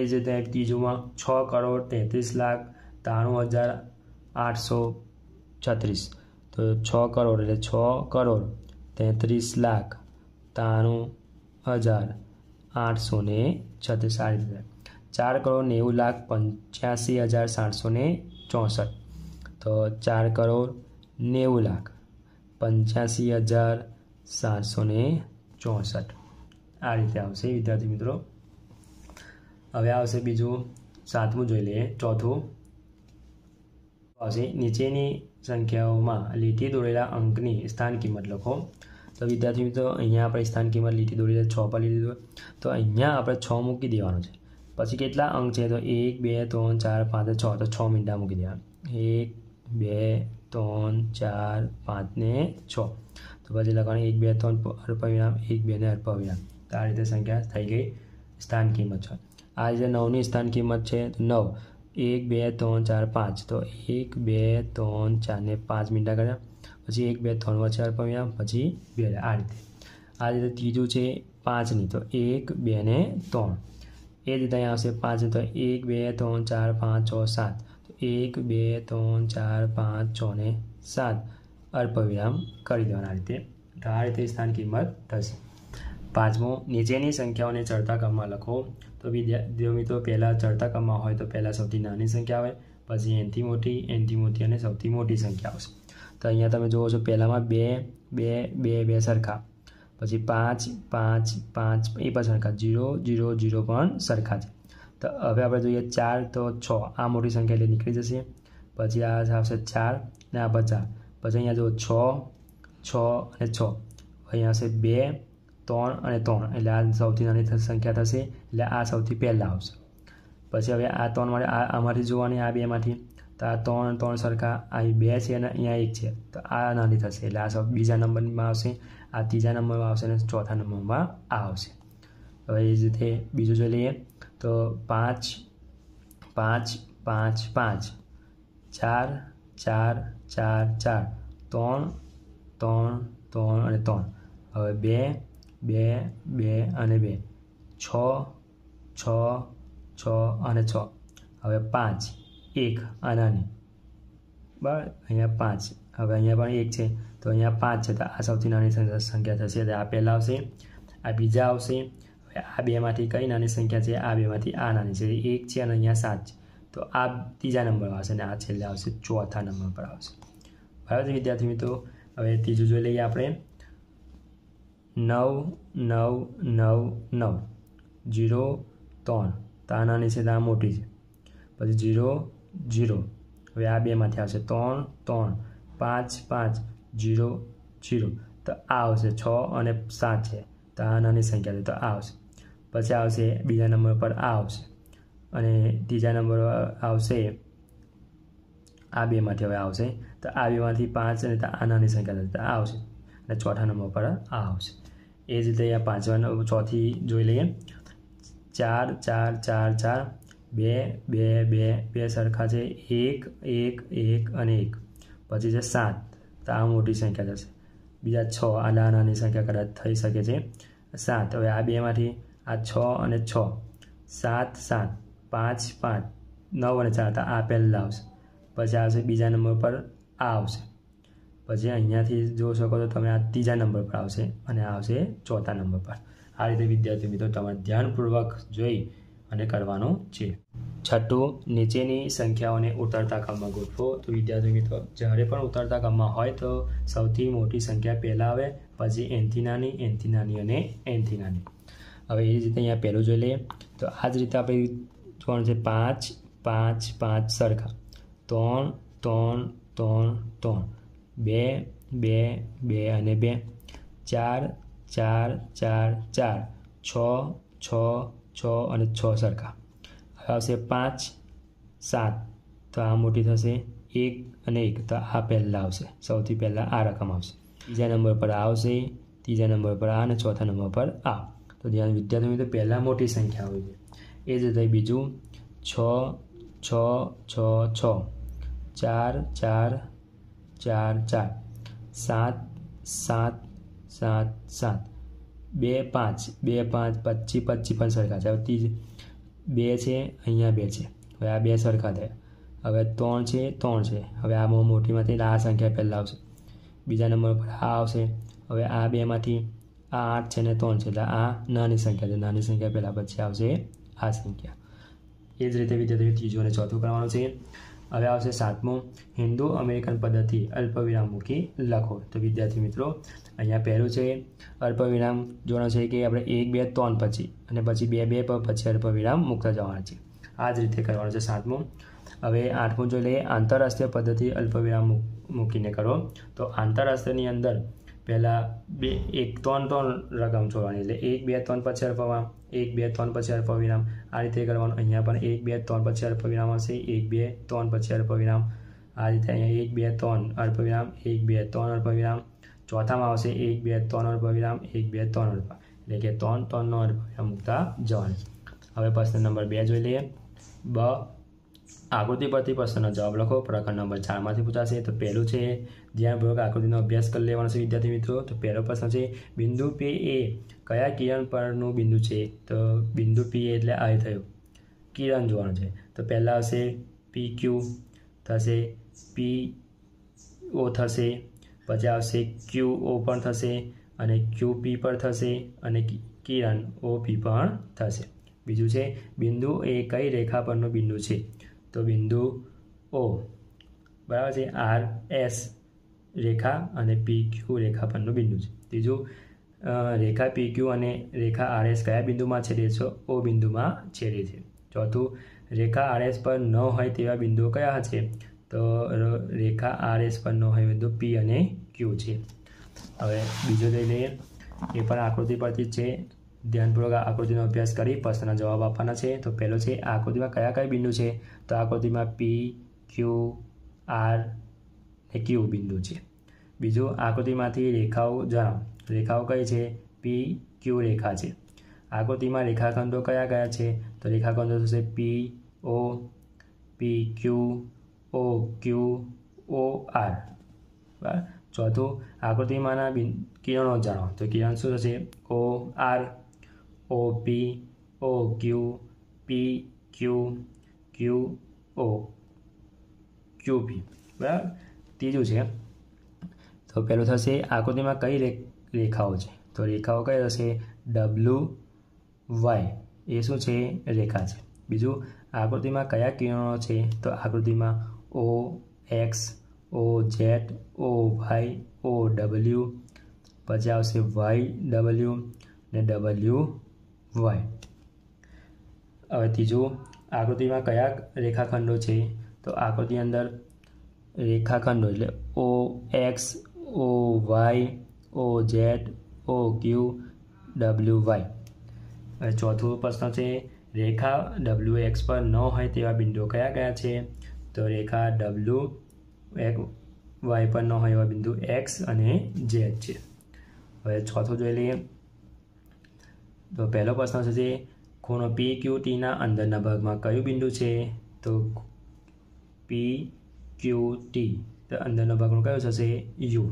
એ જ રીતે ત્રીજુમાં છ કરોડ તેત્રીસ લાખ ત્રાણું હજાર આઠસો છત્રીસ તો છ કરોડ એટલે છ કરોડ તેત્રીસ લાખ ત્રાણું હજાર આઠસો ને છત્રીસ આ રીતે ચાર કરોડ નેવું લાખ પંચ્યાસી હજાર સાતસો ને ચોસઠ તો ચાર કરોડ નેવું લાખ પંચ્યાસી હજાર સાતસો ને ચોસઠ આ રીતે આવશે વિદ્યાર્થી મિત્રો હવે આવશે બીજું સાતમું જોઈ લઈએ ચોથું આવશે નીચેની સંખ્યાઓમાં લીટી દોરેલા અંકની સ્થાન કિંમત લખો તો વિદ્યાર્થી મિત્રો અહીંયા આપણે સ્થાન કિંમત લીટી દોરી છ પર લીધી હોય તો અહીંયા આપણે છ મૂકી દેવાનું છે પછી કેટલા અંક છે તો એક બે ત્રણ ચાર પાંચ છ તો છ મીંડા મૂકી દેવાના એક બે ત્રણ ચાર પાંચ ને છ તો પછી લખવાની એક બે ત્રણ અલ્પવિરામ એક બેને અલ્પવિરામ તો આ રીતે સંખ્યા થઈ ગઈ સ્થાન કિંમત છ આ રીતે નવની સ્થાન કિંમત છે નવ એક બે ત્રણ ચાર પાંચ તો એક બે ત્રણ ચારને પાંચ મિનિટ કર્યા પછી એક બે ત્રણ વચ્ચે અલ્પવિરામ પછી બે આ રીતે આ રીતે ત્રીજું છે પાંચની તો એક બે ને ત્રણ એ રીતે અહીંયા આવશે પાંચ તો એક બે ત્રણ ચાર પાંચ છ સાત તો એક બે ત્રણ ચાર પાંચ છ ને સાત અલ્પવિરામ કરી દેવાના રીતે તો આ રીતે સ્થાન કિંમત થશે પાંચમું નીચેની સંખ્યાઓને ચડતા ક્રમમાં લખો તો વિદ્યાર્થીઓ મિત્રો પહેલાં ચડતા ક્રમમાં હોય તો પહેલાં સૌથી નાની સંખ્યા આવે પછી એનથી મોટી એનથી મોટી અને સૌથી મોટી સંખ્યા આવશે તો અહીંયા તમે જુઓ છો પહેલાંમાં બે બે બે બે સરખા પછી પાંચ પાંચ પાંચ એ પણ સરખા જીરો જીરો જીરો પણ સરખા છે તો હવે આપણે જોઈએ ચાર તો છ આ મોટી સંખ્યા એટલે નીકળી જશે પછી આ આવશે ચાર ને આ પણ ચાર પછી અહીંયા જો છ છ અને છ અહીંયા હશે બે ત્રણ અને ત્રણ એટલે આ સૌથી નાની સંખ્યા થશે એટલે આ સૌથી પહેલાં આવશે પછી હવે આ ત્રણ માટે આ આમાંથી જોવાની આ બેમાંથી તો આ ત્રણ ત્રણ સરખા અહીં બે છે અને અહીંયા એક છે તો આ નાની થશે એટલે આ સૌ બીજા નંબરમાં આવશે આ ત્રીજા નંબરમાં આવશે અને ચોથા નંબરમાં આ આવશે હવે એ જ રીતે બીજું જોઈ લઈએ તો પાંચ પાંચ પાંચ પાંચ ચાર ચાર ચાર ચાર ત્રણ ત્રણ ત્રણ અને ત્રણ હવે બે બે બે અને બે છ છ છ અને છ હવે પાંચ એક આનાની બરાબર અહીંયા પાંચ હવે અહીંયા પણ એક છે તો અહીંયા પાંચ છે તો આ સૌથી નાની સંખ્યા થશે એટલે આ પહેલાં આવશે આ બીજા આવશે હવે આ બેમાંથી કઈ નાની સંખ્યા છે આ બેમાંથી આ નાની છે એક છે અને અહીંયા સાત છે તો આ ત્રીજા નંબર આવશે અને આ છેલ્લે આવશે ચોથા નંબર પર આવશે બરાબર વિદ્યાર્થી મિત્રો હવે ત્રીજું જોઈ લઈએ આપણે નવ નવ નવ નવ જીરો ત્રણ તો આ નાની છે તો આ મોટી છે પછી જીરો જીરો હવે આ બેમાંથી આવશે ત્રણ ત્રણ પાંચ પાંચ જીરો જીરો તો આ આવશે છ અને સાત છે તો આ નાની સંખ્યા છે તો આ આવશે પછી આવશે બીજા નંબર પર આ આવશે અને ત્રીજા નંબર આવશે આ બેમાંથી હવે આવશે તો આ બેમાંથી પાંચ અને આ નાની સંખ્યા થશે આ આવશે અને ચોથા નંબર પર આ આવશે એ જ રીતે આ પાંચમા ચોથી જોઈ લઈએ ચાર ચાર ચાર ચાર બે બે બે બે સરખા છે એક એક એક અને એક પછી છે સાત તો આ મોટી સંખ્યા થશે બીજા છ આ નાની સંખ્યા કદાચ થઈ શકે છે સાત હવે આ બેમાંથી આ છ અને છ સાત સાત પાંચ પાંચ નવ અને ચાર હતા આ પહેલાં આવશે પછી આવશે બીજા નંબર પર આ આવશે પછી અહીંયાથી જોઈ શકો તો તમે આ ત્રીજા નંબર પર આવશે અને આવશે ચોથા નંબર પર આ રીતે વિદ્યાર્થી મિત્રો તમારે ધ્યાનપૂર્વક જોઈ અને કરવાનો છે છઠ્ઠું નીચેની સંખ્યાઓને ઉતરતા કામમાં ગોઠવો તો વિદ્યાર્થી મિત્રો જ્યારે પણ ઉતરતા ક્રમમાં હોય તો સૌથી મોટી સંખ્યા પહેલાં આવે પછી એનથી નાની એનથી નાની અને એનથી નાની હવે એ રીતે અહીંયા પહેલું જોઈ લઈએ તો આ જ રીતે આપણે ત્રણ છે પાંચ પાંચ પાંચ સરખા ત્રણ ત્રણ ત્રણ ત્રણ બે બે બે અને બે ચાર ચાર ચાર ચાર છ છ છ અને છ સરખા હવે આવશે પાંચ સાત તો આ મોટી થશે એક અને એક તો આ પહેલાં આવશે સૌથી પહેલાં આ રકમ આવશે ત્રીજા નંબર પર આવશે ત્રીજા નંબર પર આ અને ચોથા નંબર પર આ તો ધ્યાન વિદ્યાર્થીઓ તો પહેલાં મોટી સંખ્યા હોય છે એ જ થઈ બીજું છ છ છ છ ચાર ચાર ચાર ચાર સાત સાત સાત સાત બે પાંચ બે પાંચ પચી પચી પણ સરખા છે હવે ત્રીજ બે છે અહીંયા બે છે હવે આ બે સરખા થયા હવે ત્રણ છે ત્રણ છે હવે આ બહુ મોટીમાંથી આ સંખ્યા પહેલાં આવશે બીજા નંબર પર આ આવશે હવે આ બેમાંથી આ આઠ છે ને ત્રણ છે એટલે આ નાની સંખ્યા છે નાની સંખ્યા પહેલાં પછી આવશે આ સંખ્યા એ જ રીતે વિદ્યાર્થીઓ ત્રીજું અને ચોથું કરવાનું છે હવે આવશે સાતમું હિન્દુ અમેરિકન પદ્ધતિ અલ્પવિરામ મૂકી લખો તો વિદ્યાર્થી મિત્રો અહીંયા પહેલું છે અલ્પવિરામ જોવાનું છે કે આપણે એક બે ત્રણ પછી અને પછી બે બે પર પછી અલ્પવિરામ મૂકતા જવાના છે આ જ રીતે કરવાનું છે સાતમું હવે આઠમું જોઈ લઈએ આંતરરાષ્ટ્રીય પદ્ધતિ અલ્પવિરામ મૂકીને કરો તો આંતરરાષ્ટ્રીયની અંદર પહેલાં બે એક ત્રણ ત્રણ રકમ છોડવાની એટલે એક બે ત્રણ પછી અલ્પવિરામ એક બે ત્રણ પછી વિરામ આ રીતે કરવાનું અહીંયા પણ એક બે ત્રણ પછી વિરામ હશે એક બે ત્રણ પછી વિરામ આ રીતે અહીંયા એક બે ત્રણ વિરામ એક બે ત્રણ વિરામ ચોથામાં આવશે એક બે ત્રણ વિરામ એક બે ત્રણ અલ્પ એટલે કે ત્રણ ત્રણનો અલ્પવિરામ મૂકતા જવાનું હવે પ્રશ્ન નંબર બે જોઈ લઈએ બ આકૃતિ પરથી પ્રશ્નનો જવાબ લખો પ્રકરણ નંબર ચારમાંથી પૂછાશે તો પહેલું છે જ્યાં ધ્યાનપૂર્વક આકૃતિનો અભ્યાસ કરી લેવાનો છે વિદ્યાર્થી મિત્રો તો પહેલો પ્રશ્ન છે બિંદુ પી એ કયા કિરણ પરનું બિંદુ છે તો બિંદુ પી એટલે આ થયું કિરણ જોવાનું છે તો પહેલાં આવશે પી ક્યુ થશે પી ઓ થશે પછી આવશે ક્યુ ઓ પણ થશે અને ક્યુ પી પણ થશે અને કિરણ ઓ પી પણ થશે બીજું છે બિંદુ એ કઈ રેખા પરનું બિંદુ છે તો બિંદુ ઓ બરાબર છે આર એસ રેખા અને પી ક્યુ રેખા પરનું બિંદુ છે ત્રીજું રેખા પી ક્યુ અને રેખા આર એસ કયા બિંદુમાં છેદે છે ઓ બિંદુમાં છેડે છે ચોથું રેખા આર એસ પર ન હોય તેવા બિંદુઓ કયા છે તો રેખા આર એસ પર ન હોય બિંદુ પી અને ક્યુ છે હવે બીજો લઈ લઈએ એ પણ આકૃતિ પરથી છે ધ્યાનપૂર્વક આકૃતિનો અભ્યાસ કરી પ્રશ્નના જવાબ આપવાના છે તો પહેલો છે આકૃતિમાં કયા કયા બિંદુ છે તો આકૃતિમાં પી ક્યુ આર ને ક્યુ બિંદુ છે બીજું આકૃતિમાંથી રેખાઓ જણાવો રેખાઓ કઈ છે પી ક્યુ રેખા છે આકૃતિમાં રેખાખંડો કયા કયા છે તો રેખાખંડો થશે પી ઓ પી ક્યુ ઓ ક્યુ ઓ આર બરાબર ચોથું આકૃતિમાંના કિરણો જાણો તો કિરણ શું થશે O R O P O Q P Q Q O Q બરાબર ત્રીજું છે તો પહેલું થશે આકૃતિમાં કઈ રેખાઓ છે તો રેખાઓ કઈ થશે ડબલ્યુ વાય એ શું છે રેખા છે બીજું આકૃતિમાં કયા કિરણો છે તો આકૃતિમાં O X O Z O Y O W પછી આવશે વાય ડબલ્યુ ને ડબલ્યુ વાય હવે ત્રીજું આકૃતિમાં કયા રેખાખંડો છે તો આકૃતિ અંદર રેખાખંડો એટલે O X O Y O Z O Q W Y હવે ચોથો પ્રશ્ન છે રેખા ડબલ્યુ એક્સ પર ન હોય તેવા બિંદુઓ કયા કયા છે તો રેખા ડબલ્યુ એક વાય પર ન હોય એવા બિંદુ એક્સ અને ઝેડ છે હવે ચોથો જોઈ લઈએ તો પહેલો પ્રશ્ન છે જે ખૂણો પી ક્યુ ટીના અંદરના ભાગમાં કયું બિંદુ છે તો પી ક્યુ ટી તો અંદરનો ભાગનો કયો થશે યુ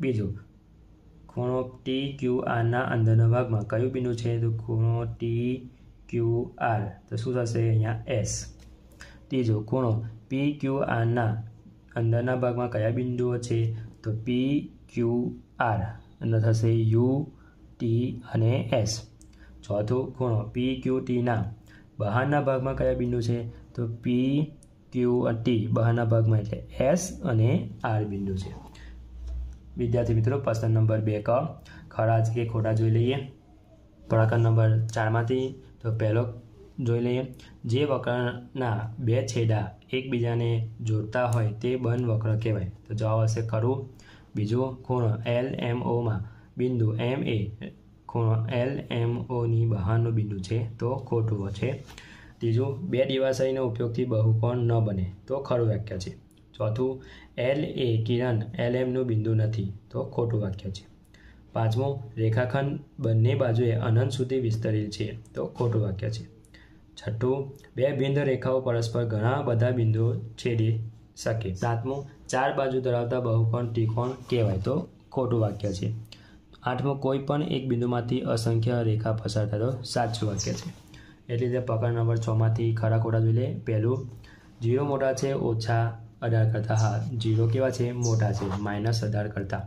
બીજો ખૂણો ટી ક્યુ આરના અંદરના ભાગમાં કયું બિંદુ છે તો ખૂણો ટી ક્યુ આર તો શું થશે અહીંયા એસ ત્રીજો ખૂણો પી ક્યુ આરના અંદરના ભાગમાં કયા બિંદુઓ છે તો પી ક્યુ આર અંદર થશે યુ ટી અને એસ ચોથો ખૂણો પી ક્યુ ટીના બહારના ભાગમાં કયા બિંદુ છે તો પી ક્યુ ટી બહારના ભાગમાં એટલે એસ અને આર બિંદુ છે વિદ્યાર્થી મિત્રો પ્રશ્ન નંબર બે ક ખરા છે કે ખોટા જોઈ લઈએ પ્રકરણ નંબર ચારમાંથી તો પહેલો જોઈ લઈએ જે વક્રના બે છેડા એકબીજાને જોડતા હોય તે બન વક્ર કહેવાય તો જવાબ હશે ખરું બીજો ખૂણો એલ એમ ઓમાં બિંદુ એમ એ ખૂણો એલ એમ ઓની બહારનો બિંદુ છે તો ખોટું છે ત્રીજું બે દિવાસળીના ઉપયોગથી બહુકોણ ન બને તો ખરું વાક્ય છે ચોથું એલ એ કિરણ એલ એમનું બિંદુ નથી તો ખોટું વાક્ય છે પાંચમું રેખાખંડ બંને બાજુએ અનંત સુધી વિસ્તરેલ છે તો ખોટું વાક્ય છે છઠ્ઠું બે બિંદ રેખાઓ પરસ્પર ઘણા બધા બિંદુઓ છેડી શકે સાતમું ચાર બાજુ ધરાવતા બહુકોણ ત્રિકોણ કહેવાય તો ખોટું વાક્ય છે આઠમો કોઈ પણ એક બિંદુમાંથી અસંખ્ય રેખા પસાર થતો સાચું વાક્ય છે એટલે રીતે પકડ નંબર છમાંથી ખરા ખોટા જોઈ લે પહેલું જીરો મોટા છે ઓછા અઢાર કરતાં હા જીરો કેવા છે મોટા છે માઇનસ અઢાર કરતાં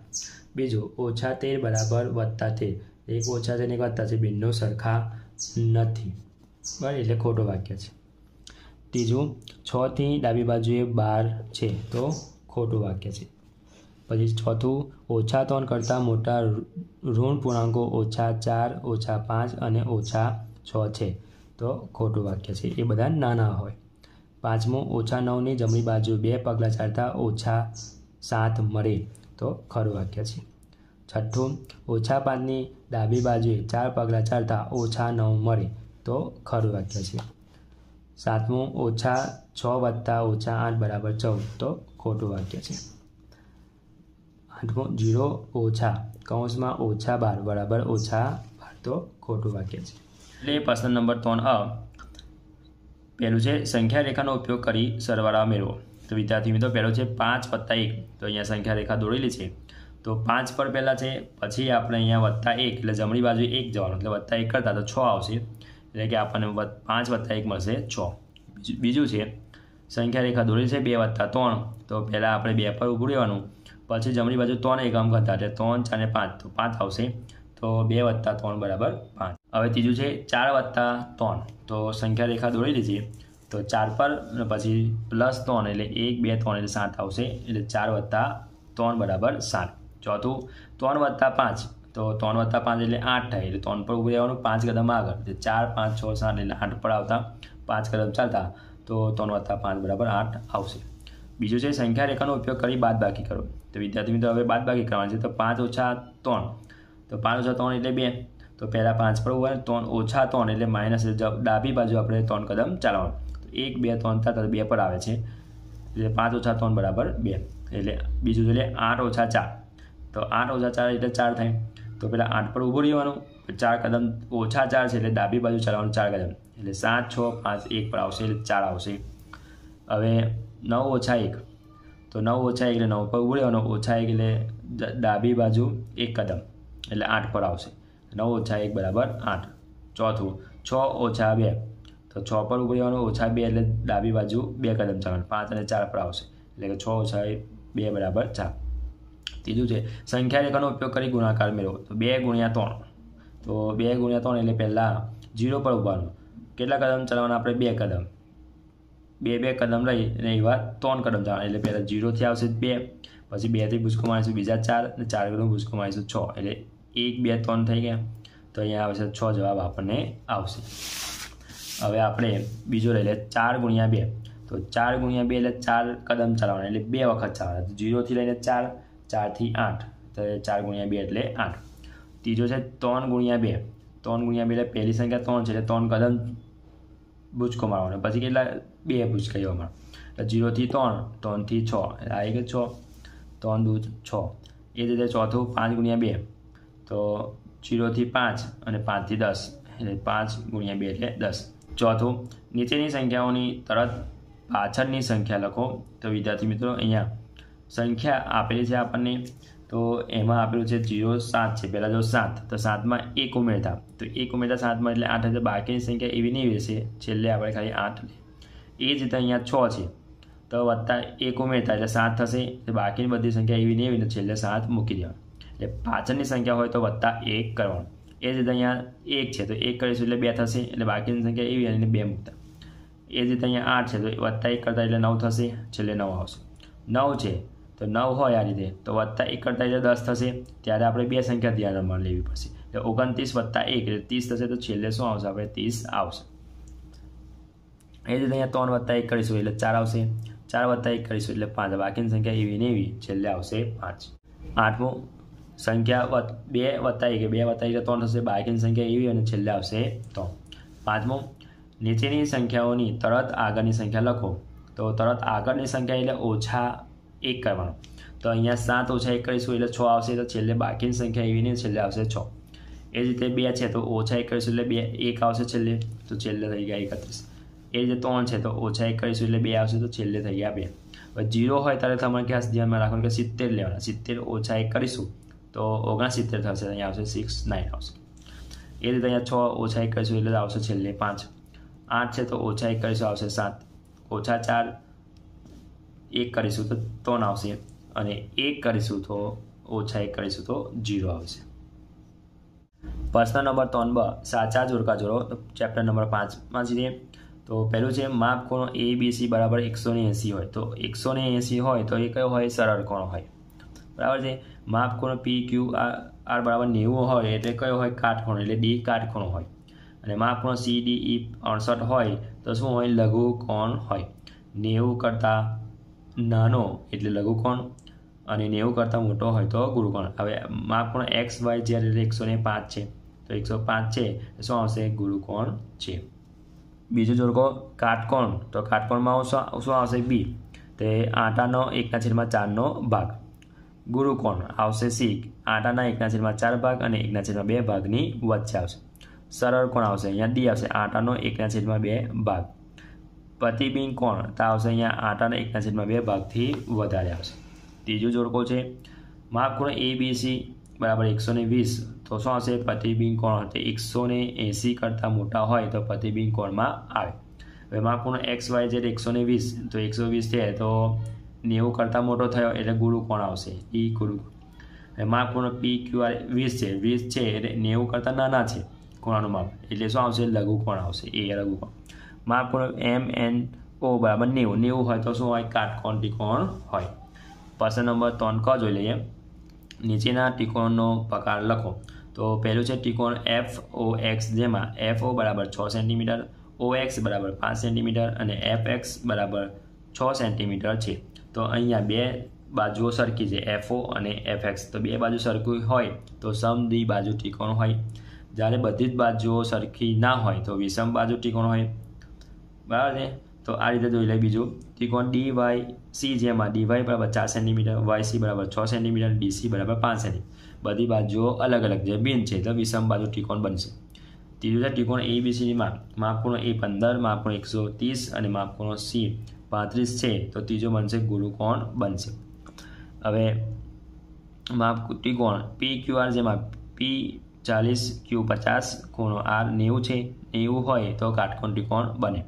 બીજું ઓછા તેર બરાબર વધતા તેર એક ઓછા છે ને એક વધતા છે બંને સરખા નથી બરાબર એટલે ખોટું વાક્ય છે ત્રીજું છથી ડાબી બાજુએ બાર છે તો ખોટું વાક્ય છે પછી ચોથું ઓછા ત્રણ કરતાં મોટા ઋણ પૂર્ણાંકો ઓછા ચાર ઓછા પાંચ અને ઓછા છ છે તો ખોટું વાક્ય છે એ બધા નાના હોય પાંચમું ઓછા નવની જમણી બાજુ બે પગલાં ચાલતા ઓછા સાત મળે તો ખરું વાક્ય છે છઠ્ઠું ઓછા પાંચની ડાબી બાજુએ ચાર પગલાં ચાલતા ઓછા નવ મળે તો ખરું વાક્ય છે સાતમું ઓછા છ વત્તા ઓછા આઠ બરાબર ચૌદ તો ખોટું વાક્ય છે આઠમો જીરો ઓછા કૌંસમાં ઓછા બાર બરાબર ઓછા બાર તો ખોટું વાક્ય છે એટલે પ્રશ્ન નંબર ત્રણ અ પહેલું છે સંખ્યા રેખાનો ઉપયોગ કરી સરવાળા મેળવો તો વિદ્યાર્થી મિત્રો પહેલો છે પાંચ વત્તા એક તો અહીંયા સંખ્યા રેખા દોડેલી છે તો પાંચ પર પહેલાં છે પછી આપણે અહીંયા વત્તા એક એટલે જમણી બાજુ એક જવાનું એટલે વત્તા એક કરતાં તો છ આવશે એટલે કે આપણને પાંચ વત્તા એક મળશે છ બીજું છે સંખ્યા રેખા દોડેલી છે બે વત્તા ત્રણ તો પહેલાં આપણે બે પર ઉભું રહેવાનું પછી જમણી બાજુ ત્રણ એકમ કરતા એટલે ત્રણ ચાર ને પાંચ તો પાંચ આવશે તો બે વત્તા ત્રણ બરાબર પાંચ હવે ત્રીજું છે ચાર વત્તા ત્રણ તો સંખ્યા રેખા દોરી લીધી તો ચાર પર પછી પ્લસ ત્રણ એટલે એક બે ત્રણ એટલે સાત આવશે એટલે ચાર વત્તા ત્રણ બરાબર સાત ચોથું ત્રણ વત્તા પાંચ તો ત્રણ વત્તા પાંચ એટલે આઠ થાય એટલે ત્રણ પર ઉભી રહેવાનું પાંચ કદમ આગળ એટલે ચાર પાંચ છ સાત એટલે આઠ પર આવતા પાંચ કદમ ચાલતા તો ત્રણ વત્તા પાંચ બરાબર આઠ આવશે બીજું છે સંખ્યા રેખાનો ઉપયોગ કરી બાદબાકી કરો તો વિદ્યાર્થી મિત્રો હવે બાદબાકી કરવાની છે તો પાંચ ઓછા ત્રણ તો પાંચ ઓછા ત્રણ એટલે બે તો પહેલાં પાંચ પર ઉભા ત્રણ ઓછા ત્રણ એટલે માઇનસ ડાબી બાજુ આપણે ત્રણ કદમ ચાલવાનું તો એક બે ત્રણ થતા બે પર આવે છે એટલે પાંચ ઓછા ત્રણ બરાબર બે એટલે બીજું એટલે આઠ ઓછા ચાર તો આઠ ઓછા ચાર એટલે ચાર થાય તો પહેલાં આઠ પર ઊભું રહેવાનું ચાર કદમ ઓછા ચાર છે એટલે ડાબી બાજુ ચાલવાનું ચાર કદમ એટલે સાત છ પાંચ એક પર આવશે એટલે ચાર આવશે હવે નવ ઓછા એક તો નવ ઓછા એક એટલે નવ પર ઉડ્યો ઓછા એક એટલે ડાબી બાજુ એક કદમ એટલે આઠ પર આવશે નવ ઓછા એક બરાબર આઠ ચોથું છ ઓછા બે તો છ પર ઉભરેવાનો ઓછા બે એટલે ડાબી બાજુ બે કદમ ચાલવાનું પાંચ અને ચાર પર આવશે એટલે કે છ ઓછા બે બરાબર ચાર ત્રીજું છે સંખ્યા રેખાનો ઉપયોગ કરી ગુણાકાર મેળવો તો બે ગુણ્યા ત્રણ તો બે ગુણ્યા ત્રણ એટલે પહેલાં ઝીરો પર ઉભાનું કેટલા કદમ ચલાવવાના આપણે બે કદમ બે બે કદમ લઈ અને એવા ત્રણ કદમ જવાના એટલે પહેલાં જીરોથી આવશે બે પછી બેથી ભૂસકો મારીશું બીજા ચાર અને ચાર કદમ ભૂસકો મારીશું છ એટલે એક બે ત્રણ થઈ ગયા તો અહીંયા આવશે છ જવાબ આપણને આવશે હવે આપણે બીજો લઈ લે ચાર ગુણ્યા બે તો ચાર ગુણ્યા બે એટલે ચાર કદમ ચલાવવાના એટલે બે વખત ચાલવાના જીરોથી લઈને ચાર ચારથી આઠ તો ચાર ગુણ્યા બે એટલે આઠ ત્રીજો છે ત્રણ ગુણ્યા બે ત્રણ ગુણ્યા બે એટલે પહેલી સંખ્યા ત્રણ છે એટલે ત્રણ કદમ ભૂચકો મારવાનો પછી કેટલા બે પૂછ ભૂચકાઈઓમાં એટલે જીરોથી ત્રણ ત્રણથી છ એટલે એક છ ત્રણ દૂ છ એ જ રીતે ચોથું પાંચ ગુણ્યા બે તો જીરોથી પાંચ અને પાંચથી દસ એટલે પાંચ ગુણ્યા બે એટલે દસ ચોથું નીચેની સંખ્યાઓની તરત પાછળની સંખ્યા લખો તો વિદ્યાર્થી મિત્રો અહીંયા સંખ્યા આપેલી છે આપણને તો એમાં આપેલું છે જીરો સાત છે પહેલાં જો સાત તો સાતમાં એક ઉમેરતા તો એક ઉમેરતા સાતમાં એટલે આઠ હજાર બાકીની સંખ્યા એવી નહીં રહેશે છેલ્લે આપણે ખાલી આઠ એ જ રીતે અહીંયા છ છે તો વત્તા એક ઉમેરતા એટલે સાત થશે એટલે બાકીની બધી સંખ્યા એવી નહીં એવી છેલ્લે સાત મૂકી દેવાનું એટલે પાછળની સંખ્યા હોય તો વત્તા એક કરવાનું એ જ રીતે અહીંયા એક છે તો એક કરીશું એટલે બે થશે એટલે બાકીની સંખ્યા એવી અને બે મૂકતા એ જ રીતે અહીંયા આઠ છે તો વત્તા એક કરતાં એટલે નવ થશે છેલ્લે નવ આવશે નવ છે તો નવ હોય આ રીતે તો વત્તા એક કરતાં એટલે દસ થશે ત્યારે આપણે બે સંખ્યા ધ્યાનમાં લેવી પડશે એટલે ઓગણત્રીસ વત્તા એક એટલે ત્રીસ થશે તો છેલ્લે શું આવશે આપણે ત્રીસ આવશે એ જ રીતે અહીંયા ત્રણ વત્તા એક કરીશું એટલે ચાર આવશે ચાર વત્તા એક કરીશું એટલે પાંચ બાકીની સંખ્યા એવી ને એવી છેલ્લે આવશે પાંચ આઠમો સંખ્યા બે વત્તા એક બે વત્તા એક ત્રણ થશે બાકીની સંખ્યા એવી અને છેલ્લે આવશે ત્રણ પાંચમો નીચેની સંખ્યાઓની તરત આગળની સંખ્યા લખો તો તરત આગળની સંખ્યા એટલે ઓછા એક કરવાનો તો અહીંયા સાત ઓછા એક કરીશું એટલે છ આવશે તો છેલ્લે બાકીની સંખ્યા એવી ને છેલ્લે આવશે છ એ જ રીતે બે છે તો ઓછા એક કરીશું એટલે બે એક આવશે છેલ્લે તો છેલ્લે થઈ ગયા એકત્રીસ એ જે ત્રણ છે તો ઓછા એક કરીશું એટલે બે આવશે તો છેલ્લે થઈ ગયા બે હવે જીરો હોય ત્યારે તમારે ખાસ ધ્યાનમાં રાખવાનું કે સિત્તેર લેવાના સિત્તેર ઓછા એક કરીશું તો ઓગણસિત્તેર થશે અહીંયા આવશે સિક્સ નાઇન આવશે એ રીતે અહીંયા છ ઓછા એક કરીશું એટલે આવશે છેલ્લે પાંચ આઠ છે તો ઓછા એક કરીશું આવશે સાત ઓછા ચાર એક કરીશું તો ત્રણ આવશે અને એક કરીશું તો ઓછા એક કરીશું તો જીરો આવશે પ્રશ્ન નંબર ત્રણ બ સાચા જોડકા જોડો ચેપ્ટર નંબર પાંચમાં જઈએ તો પહેલું છે માપ ખૂણો એ બી સી બરાબર એકસો ને એંસી હોય તો એકસો ને એંસી હોય તો એ કયો હોય સરળ કોણ હોય બરાબર છે માપ ખૂણો પી ક્યુ આર આર બરાબર નેવું હોય એટલે કયો હોય કાટખૂણો એટલે ડી કાટખૂણો હોય અને માપ ખૂણો સી ડી ઈ અડસઠ હોય તો શું હોય લઘુ કોણ હોય નેવું કરતાં નાનો એટલે લઘુ કોણ અને નેવું કરતાં મોટો હોય તો ગુરુકોણ હવે માપ ખૂણો એક્સ વાય જ્યારે એકસો ને પાંચ છે તો એકસો પાંચ છે શું આવશે ગુરુકોણ છે બીજો જોડકો કાટકોણ તો કાટકોણમાં શું આવશે બી તે આટાનો એકના છેડમાં ચારનો ભાગ ગુરુકોણ આવશે સી આટાના એકના છેડમાં ચાર ભાગ અને એકના છેડમાં બે ભાગની વચ્ચે આવશે સરળ કોણ આવશે અહીંયા ડી આવશે આટાનો એકના છેડમાં બે ભાગ પ્રતિબિંબ કોણ તો આવશે અહીંયા આટાના એકના છેડમાં બે ભાગથી વધારે આવશે ત્રીજો જોડકો છે માપખૂણ એ બી સી બરાબર એકસો વીસ તો શું આવશે પ્રતિબિંબ કોણ હશે એકસો ને એંસી કરતાં મોટા હોય તો પ્રતિબિંબ કોણમાં આવે હવે મહાકોણ એક્સ વાય ઝેડ એકસો ને વીસ તો એકસો વીસ છે તો નેવું કરતાં મોટો થયો એટલે ગુરુ કોણ આવશે ઈ ગુરુ હવે મહાકોણ પી ક્યુ આર વીસ છે વીસ છે એટલે નેવું કરતાં નાના છે કોણાનું માપ એટલે શું આવશે લઘુ કોણ આવશે એ લઘુ કોણ મહાકોણ એમ એન ઓ બરાબર નેવું નેવું હોય તો શું હોય કાટકોણ ત્રિકોણ હોય પસંદ નંબર ત્રણ ક જોઈ લઈએ નીચેના ત્રિકોણનો પ્રકાર લખો તો પહેલું છે ત્રિકોણ એફ ઓ એક્સ જેમાં એફ ઓ બરાબર છ સેન્ટીમીટર ઓ એક્સ બરાબર પાંચ સેન્ટીમીટર અને એફ એક્સ બરાબર છ સેન્ટીમીટર છે તો અહીંયા બે બાજુઓ સરખી છે એફ ઓ અને એફ એક્સ તો બે બાજુ સરખી હોય તો સમ સમદ્વિ બાજુ ત્રિકોણ હોય જ્યારે બધી જ બાજુઓ સરખી ના હોય તો વિષમ બાજુ ત્રિકોણ હોય બરાબર છે તો આ રીતે જોઈ લે બીજું ત્રિકોણ ડી વાય સી જેમાં ડી વાય બરાબર ચાર સેન્ટીમીટર વાય સી બરાબર છ સેન્ટીમીટર ડીસી બરાબર પાંચ સેન્ટીમીટર બધી બાજુઓ અલગ અલગ છે બિન છે તો વિષમ બાજુ ત્રિકોણ બનશે ત્રીજું છે ત્રિકોણ એબીસીની માપ માપખૂણો એ પંદર માપખૂણો એકસો ત્રીસ અને માપખૂણો સી પાંત્રીસ છે તો ત્રીજો બનશે ગુરુકોણ બનશે હવે માપ ત્રિકોણ પી ક્યુ આર જેમાં પી ચાલીસ ક્યુ પચાસ ખૂણો આર નેવું છે નેવું હોય તો કાટકોણ ત્રિકોણ બને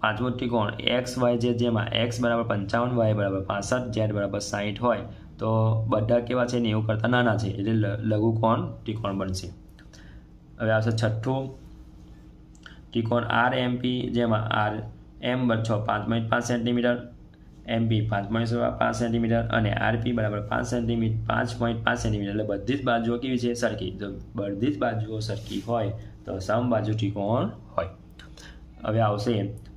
પાંચમો ત્રિકોણ એક્સ વાય જે જેમાં એક્સ બરાબર પંચાવન વાય બરાબર પાસઠ ઝેડ બરાબર સાઠ હોય તો બધા કેવા છે નેવું કરતાં નાના છે એટલે લઘુ કોણ ત્રિકોણ બનશે હવે આવશે છઠ્ઠું ત્રિકોણ આર એમપી જેમાં આર એમ છ પાંચ પોઈન્ટ પાંચ સેન્ટીમીટર એમપી પાંચ પોઈન્ટ પાંચ સેન્ટીમીટર અને આરપી બરાબર પાંચ સેન્ટીમીટર પાંચ પોઈન્ટ પાંચ સેન્ટીમીટર એટલે બધી જ બાજુઓ કેવી છે સરખી જો બધી જ બાજુઓ સરખી હોય તો બાજુ ત્રિકોણ હોય હવે આવશે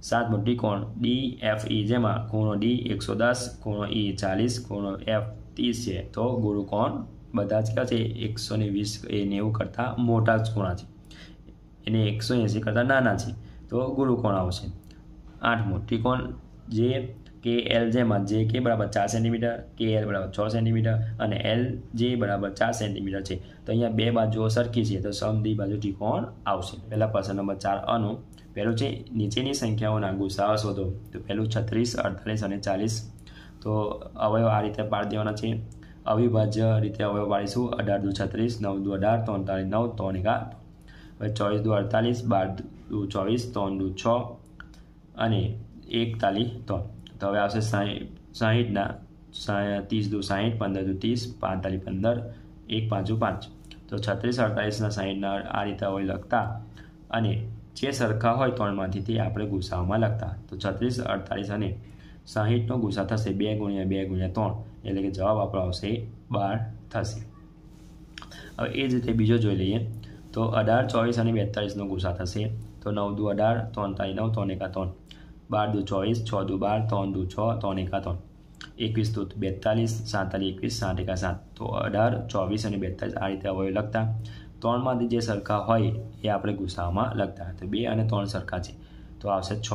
સાતમો ત્રિકોણ ડી એફ ઈ જેમાં ખૂણો ડી એકસો દસ ખૂણો ઈ e ચાલીસ ખૂણો એફ ત્રીસ છે તો ગુરુ કોણ બધા જ ક્યાં છે એકસો ને વીસ એ નેવું કરતાં મોટા જ ખૂણા છે એને એકસો એંસી કરતાં નાના છે તો ગુરુ કોણ આવશે આઠમું ત્રિકોણ જે કે એલ જેમાં જે કે બરાબર ચાર સેન્ટીમીટર કે એલ બરાબર છ સેન્ટીમીટર અને એલ જે બરાબર ચાર સેન્ટીમીટર છે તો અહીંયા બે બાજુઓ સરખી છે તો સમધી બાજુ ત્રિકોણ આવશે પહેલાં પ્રશ્ન નંબર ચાર અનો પહેલું છે નીચેની સંખ્યાઓના ગુસાઓ શોધો તો પહેલું છત્રીસ અડતાલીસ અને ચાલીસ તો અવયવ આ રીતે પાડી દેવાના છે અવિભાજ્ય રીતે અવયવ પાડીશું અઢાર દુ છત્રીસ નવ દુ અઢાર ત્રણ તારીખ નવ ત્રણ એક હવે ચોવીસ દુ અડતાલીસ બાર દુ ચોવીસ ત્રણ દુ છ અને એકતાલી ત્રણ તો હવે આવશે સાહીઠ સાહીઠના ત્રીસ દુ સાહીઠ પંદર દુ ત્રીસ પાંતાલીસ પંદર એક પાંચું પાંચ તો છત્રીસ અડતાલીસના સાહીઠના આ રીતે અવયવ લખતા અને જે સરખા હોય ત્રણમાંથી તે આપણે ગુસાઓમાં લખતા તો છત્રીસ અડતાલીસ અને સાહીઠનો ગુસા થશે બે ગુણ્યા બે ગુણ્યા ત્રણ એટલે કે જવાબ આપણો આવશે બાર થશે હવે એ જ રીતે બીજો જોઈ લઈએ તો અઢાર ચોવીસ અને બેતાળીસનો ગુસા થશે તો નવ દુ અઢાર ત્રણ તારી નવ ત્રણ એકા ત્રણ બાર દુ ચોવીસ છ દુ બાર ત્રણ દુ છ ત્રણ એકા ત્રણ એકવીસ તો બેતાલીસ સાતતાલીસ એકવીસ સાત એકા સાત તો અઢાર ચોવીસ અને બેતાલીસ આ રીતે અવયવ લખતા ત્રણમાંથી જે સરખા હોય એ આપણે ગુસામાં લખતા તો બે અને ત્રણ સરખા છે તો આવશે છ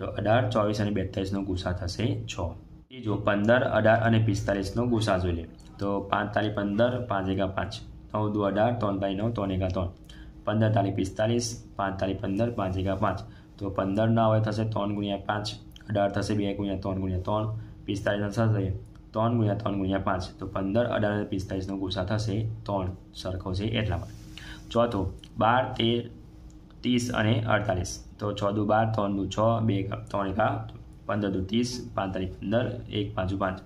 તો અઢાર ચોવીસ અને બેતાલીસનો ગુસા થશે છ ત્રીજો પંદર અઢાર અને પિસ્તાલીસનો ગુસા જોઈ લે તો પાંચ તારીખ પંદર પાંચ એકા પાંચ નવ દુ અઢાર ત્રણ તારીખ નવ ત્રણ એકા ત્રણ પંદર તારીખ પિસ્તાલીસ પાંચ તારીખ પંદર પાંચ એકા પાંચ તો પંદર ના હવે થશે ત્રણ ગુણ્યા પાંચ અઢાર થશે બે ગુણ્યા ત્રણ ગુણ્યા ત્રણ પિસ્તાલીસ થશે ત્રણ ગુણ્યા ત્રણ ગુણ્યા પાંચ તો પંદર અઢાર અને પિસ્તાલીસનો ગુસા થશે ત્રણ સરખો છે એટલા માટે ચોથો બાર તેર ત્રીસ અને અડતાલીસ તો છ દુ બાર ત્રણ દુ છ બે ત્રણ એકા પંદર દુ ત્રીસ પાંતાલીસ પંદર એક પાંચું પાંચ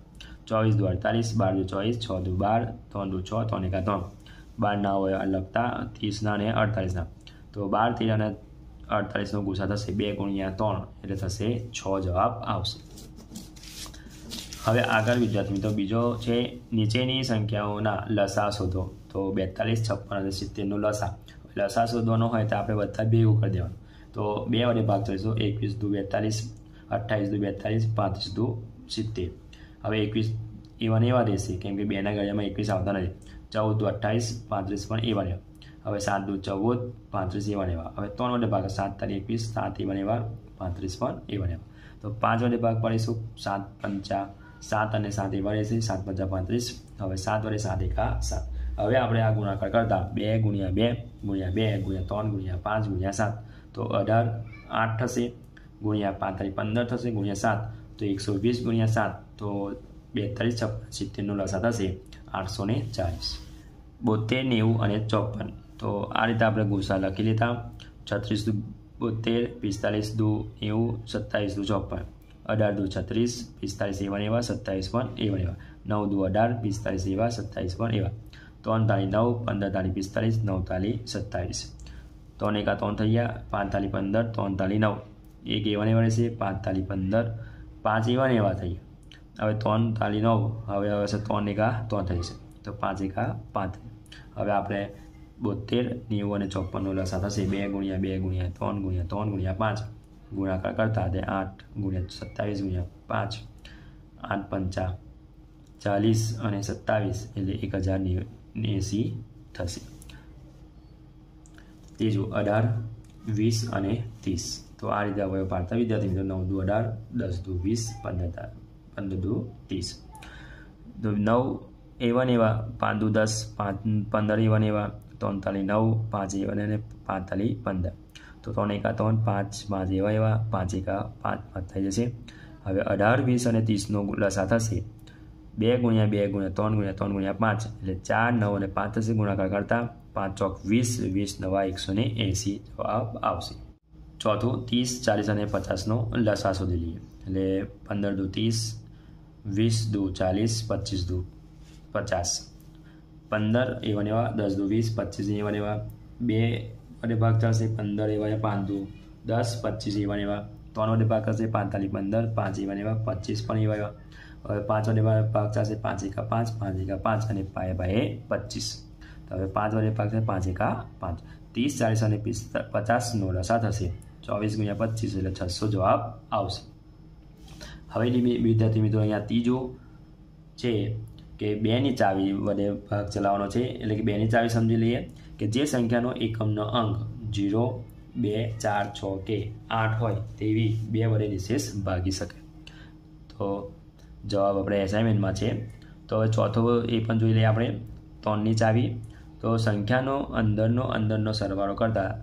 ચોવીસ દુ અડતાલીસ બાર દુ ચોવીસ છ દુ બાર ત્રણ દુ છ ત્રણ એકા ત્રણ બારના હોય લગતા ત્રીસના અને અડતાલીસના તો બાર તેર અને અડતાલીસનો ગુસ્સા થશે બે ગુણ્યા ત્રણ એટલે થશે છ જવાબ આવશે હવે આગળ વિદ્યાર્થી મિત્રો બીજો છે નીચેની સંખ્યાઓના લસા શોધો તો બેતાલીસ છપ્પન અને સિત્તેરનો લસા લસા શોધવાનો હોય તો આપણે બધા ભેગું કરી દેવાનું તો બે વડે ભાગ કરીશું એકવીસ દુ બેતાલીસ અઠ્ઠાવીસ દુ બેતાલીસ પાંત્રીસ દુ સિત્તેર હવે એકવીસ એવા એવા રહેશે કેમ કે બેના ગળિયામાં એકવીસ આવતા નથી ચૌદ દુ અઠ્ઠાવીસ પાંત્રીસ પણ એવા રહ્યા હવે સાત દુ ચૌદ પાંત્રીસ એવા એવા હવે ત્રણ વડે ભાગ સાત તારીખ એકવીસ સાત એવા એવા પાંત્રીસ પણ એવા એવા તો પાંચ વડે ભાગ પાડીશું સાત પંચા સાત અને સાત એવા રહેશે સાત પંચા પાંત્રીસ હવે સાત વડે સાત એકા સાત હવે આપણે આ ગુણાકાર કરતા બે ગુણ્યા બે ગુણ્યા બે ગુણ્યા ત્રણ ગુણ્યા પાંચ ગુણ્યા સાત તો અઢાર આઠ થશે ગુણ્યા પાંત્રીસ પંદર થશે ગુણ્યા સાત તો એકસો વીસ ગુણ્યા સાત તો બેતાલીસ છપ્પન સિત્તેરનો લસા થશે આઠસો ને ચાલીસ બોતેર નેવું અને ચોપન તો આ રીતે આપણે ગુસ્સા લખી લેતા છત્રીસ દુ બોતેર પિસ્તાલીસ દુ નેવું સત્તાવીસ દુ ચોપન અઢાર દુ છત્રીસ પિસ્તાલીસ એવા એવા સત્તાવીસ પણ એવા એવા નવ દુ અઢાર પિસ્તાલીસ એવા સત્તાવીસ પણ એવા ત્રણ તાળી નવ પંદર તાળી પિસ્તાળીસ નવ તાળી સત્તાવીસ ત્રણ એકા ત્રણ થઈ ગયા પાંચ તાળી પંદર ત્રણ તાળી નવ એક એવા એવા રહેશે પાંચ તાળી પંદર પાંચ એવા એવા થઈ હવે ત્રણ તાળી નવ હવે હવે હશે ત્રણ એકા ત્રણ થઈ જશે તો પાંચ એકા પાંચ હવે આપણે બોતેર નેવું અને ચોપ્પનનો લસા થશે બે ગુણ્યા બે ગુણ્યા ત્રણ ગુણ્યા ત્રણ ગુણ્યા પાંચ ગુણાકાર કરતા તે આઠ ગુણ્યા સત્તાવીસ ગુણ્યા પાંચ આઠ પંચા ચાલીસ અને સત્તાવીસ એટલે એક હજાર નેવું ને એંસી થશે તે જો અઢાર વીસ અને ત્રીસ તો આ રીતે અવયવ પાડતા વિદ્યાર્થી મિત્રો નવ દુ અઢાર દસ દુ વીસ પંદર પંદર દુ ત્રીસ તો નવ એવન એવા પાંચ દુ દસ પાંચ પંદર એવા એવા ત્રણતાલી નવ પાંચ એવન અને પાંતાલી પંદર તો ત્રણ એકા ત્રણ પાંચ પાંચ એવા એવા પાંચ એકા પાંચ પાંચ થઈ જશે હવે અઢાર વીસ અને ત્રીસનો લસા થશે બે ગુણ્યા બે ગુણ્યા ત્રણ ગુણ્યા ત્રણ ગુણ્યા પાંચ એટલે ચાર નવ અને પાંત્રીસ ગુણાકાર કરતા પાંચ ચોક વીસ વીસ નવા એકસો ને એંસી જવાબ આવશે ચોથું ત્રીસ ચાલીસ અને પચાસનો લસા શોધી લઈએ એટલે પંદર દુ ત્રીસ વીસ દુ ચાલીસ પચીસ દુ પચાસ પંદર એવા એવા દસ દુ વીસ પચીસ એવા ને એવા બે વડે ભાગ થશે પંદર એવા પાંચ દુ દસ પચીસ એવા એવા ત્રણ વડે ભાગ થશે પાંતાલીસ પંદર પાંચ એવા એવા પચીસ પણ એવા એવા હવે પાંચ વડે ભાગ થશે પાંચ એકા પાંચ પાંચ એકા પાંચ અને પાએ બાએ પચીસ તો હવે પાંચ વડે પાક થશે પાંચ એકા પાંચ ત્રીસ ચાલીસ અને પચાસનો લસા થશે ચોવીસ ગુણ્યા પચીસ એટલે છસો જવાબ આવશે હવે વિદ્યાર્થી મિત્રો અહીંયા ત્રીજો છે કે બેની ચાવી વડે ભાગ ચલાવવાનો છે એટલે કે બેની ચાવી સમજી લઈએ કે જે સંખ્યાનો એકમનો અંક જીરો બે ચાર છ કે આઠ હોય તેવી બે વડે નિશેષ ભાગી શકે તો જવાબ આપણે એસાઇનમેન્ટમાં છે તો હવે ચોથો એ પણ જોઈ લઈએ આપણે ત્રણની ચાવી તો સંખ્યાનો અંદરનો અંદરનો સરવાળો કરતાં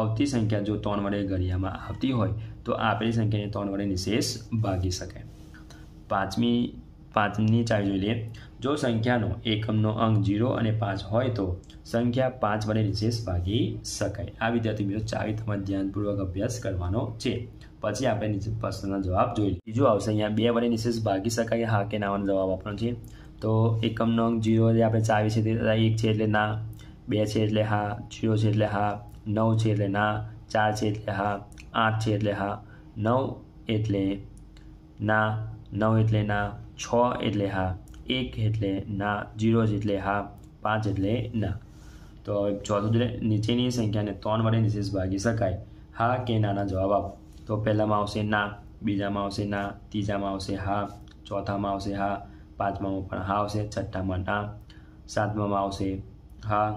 આવતી સંખ્યા જો ત્રણ વડે ઘડિયામાં આવતી હોય તો આપેલી સંખ્યાને ત્રણ વડે નિશેષ ભાગી શકાય પાંચમી પાંચની ચાવી જોઈ લઈએ જો સંખ્યાનો એકમનો અંક જીરો અને પાંચ હોય તો સંખ્યા પાંચ વડે નિશેષ ભાગી શકાય આ વિદ્યાર્થી મિત્રો ચાવી તમારે ધ્યાનપૂર્વક અભ્યાસ કરવાનો છે પછી આપણે નીચે પ્રશ્નનો જવાબ જોઈએ બીજું આવશે અહીંયા બે વડે નિશેષ ભાગી શકાય હા કે નાવાનો જવાબ આપવાનો છે તો એકમનો અંક જીરો જે આપણે ચાવી છે તે એક છે એટલે ના બે છે એટલે હા જીરો છે એટલે હા નવ છે એટલે ના ચાર છે એટલે હા આઠ છે એટલે હા નવ એટલે ના નવ એટલે ના છ એટલે હા એક એટલે ના જીરો એટલે હા પાંચ એટલે ના તો હવે ચોથું નીચેની સંખ્યાને ત્રણ વડે નિશેષ ભાગી શકાય હા કે નાના જવાબ આપો તો પહેલાંમાં આવશે ના બીજામાં આવશે ના ત્રીજામાં આવશે હા ચોથામાં આવશે હા પાંચમામાં પણ હા આવશે છઠ્ઠામાં ના સાતમામાં આવશે હા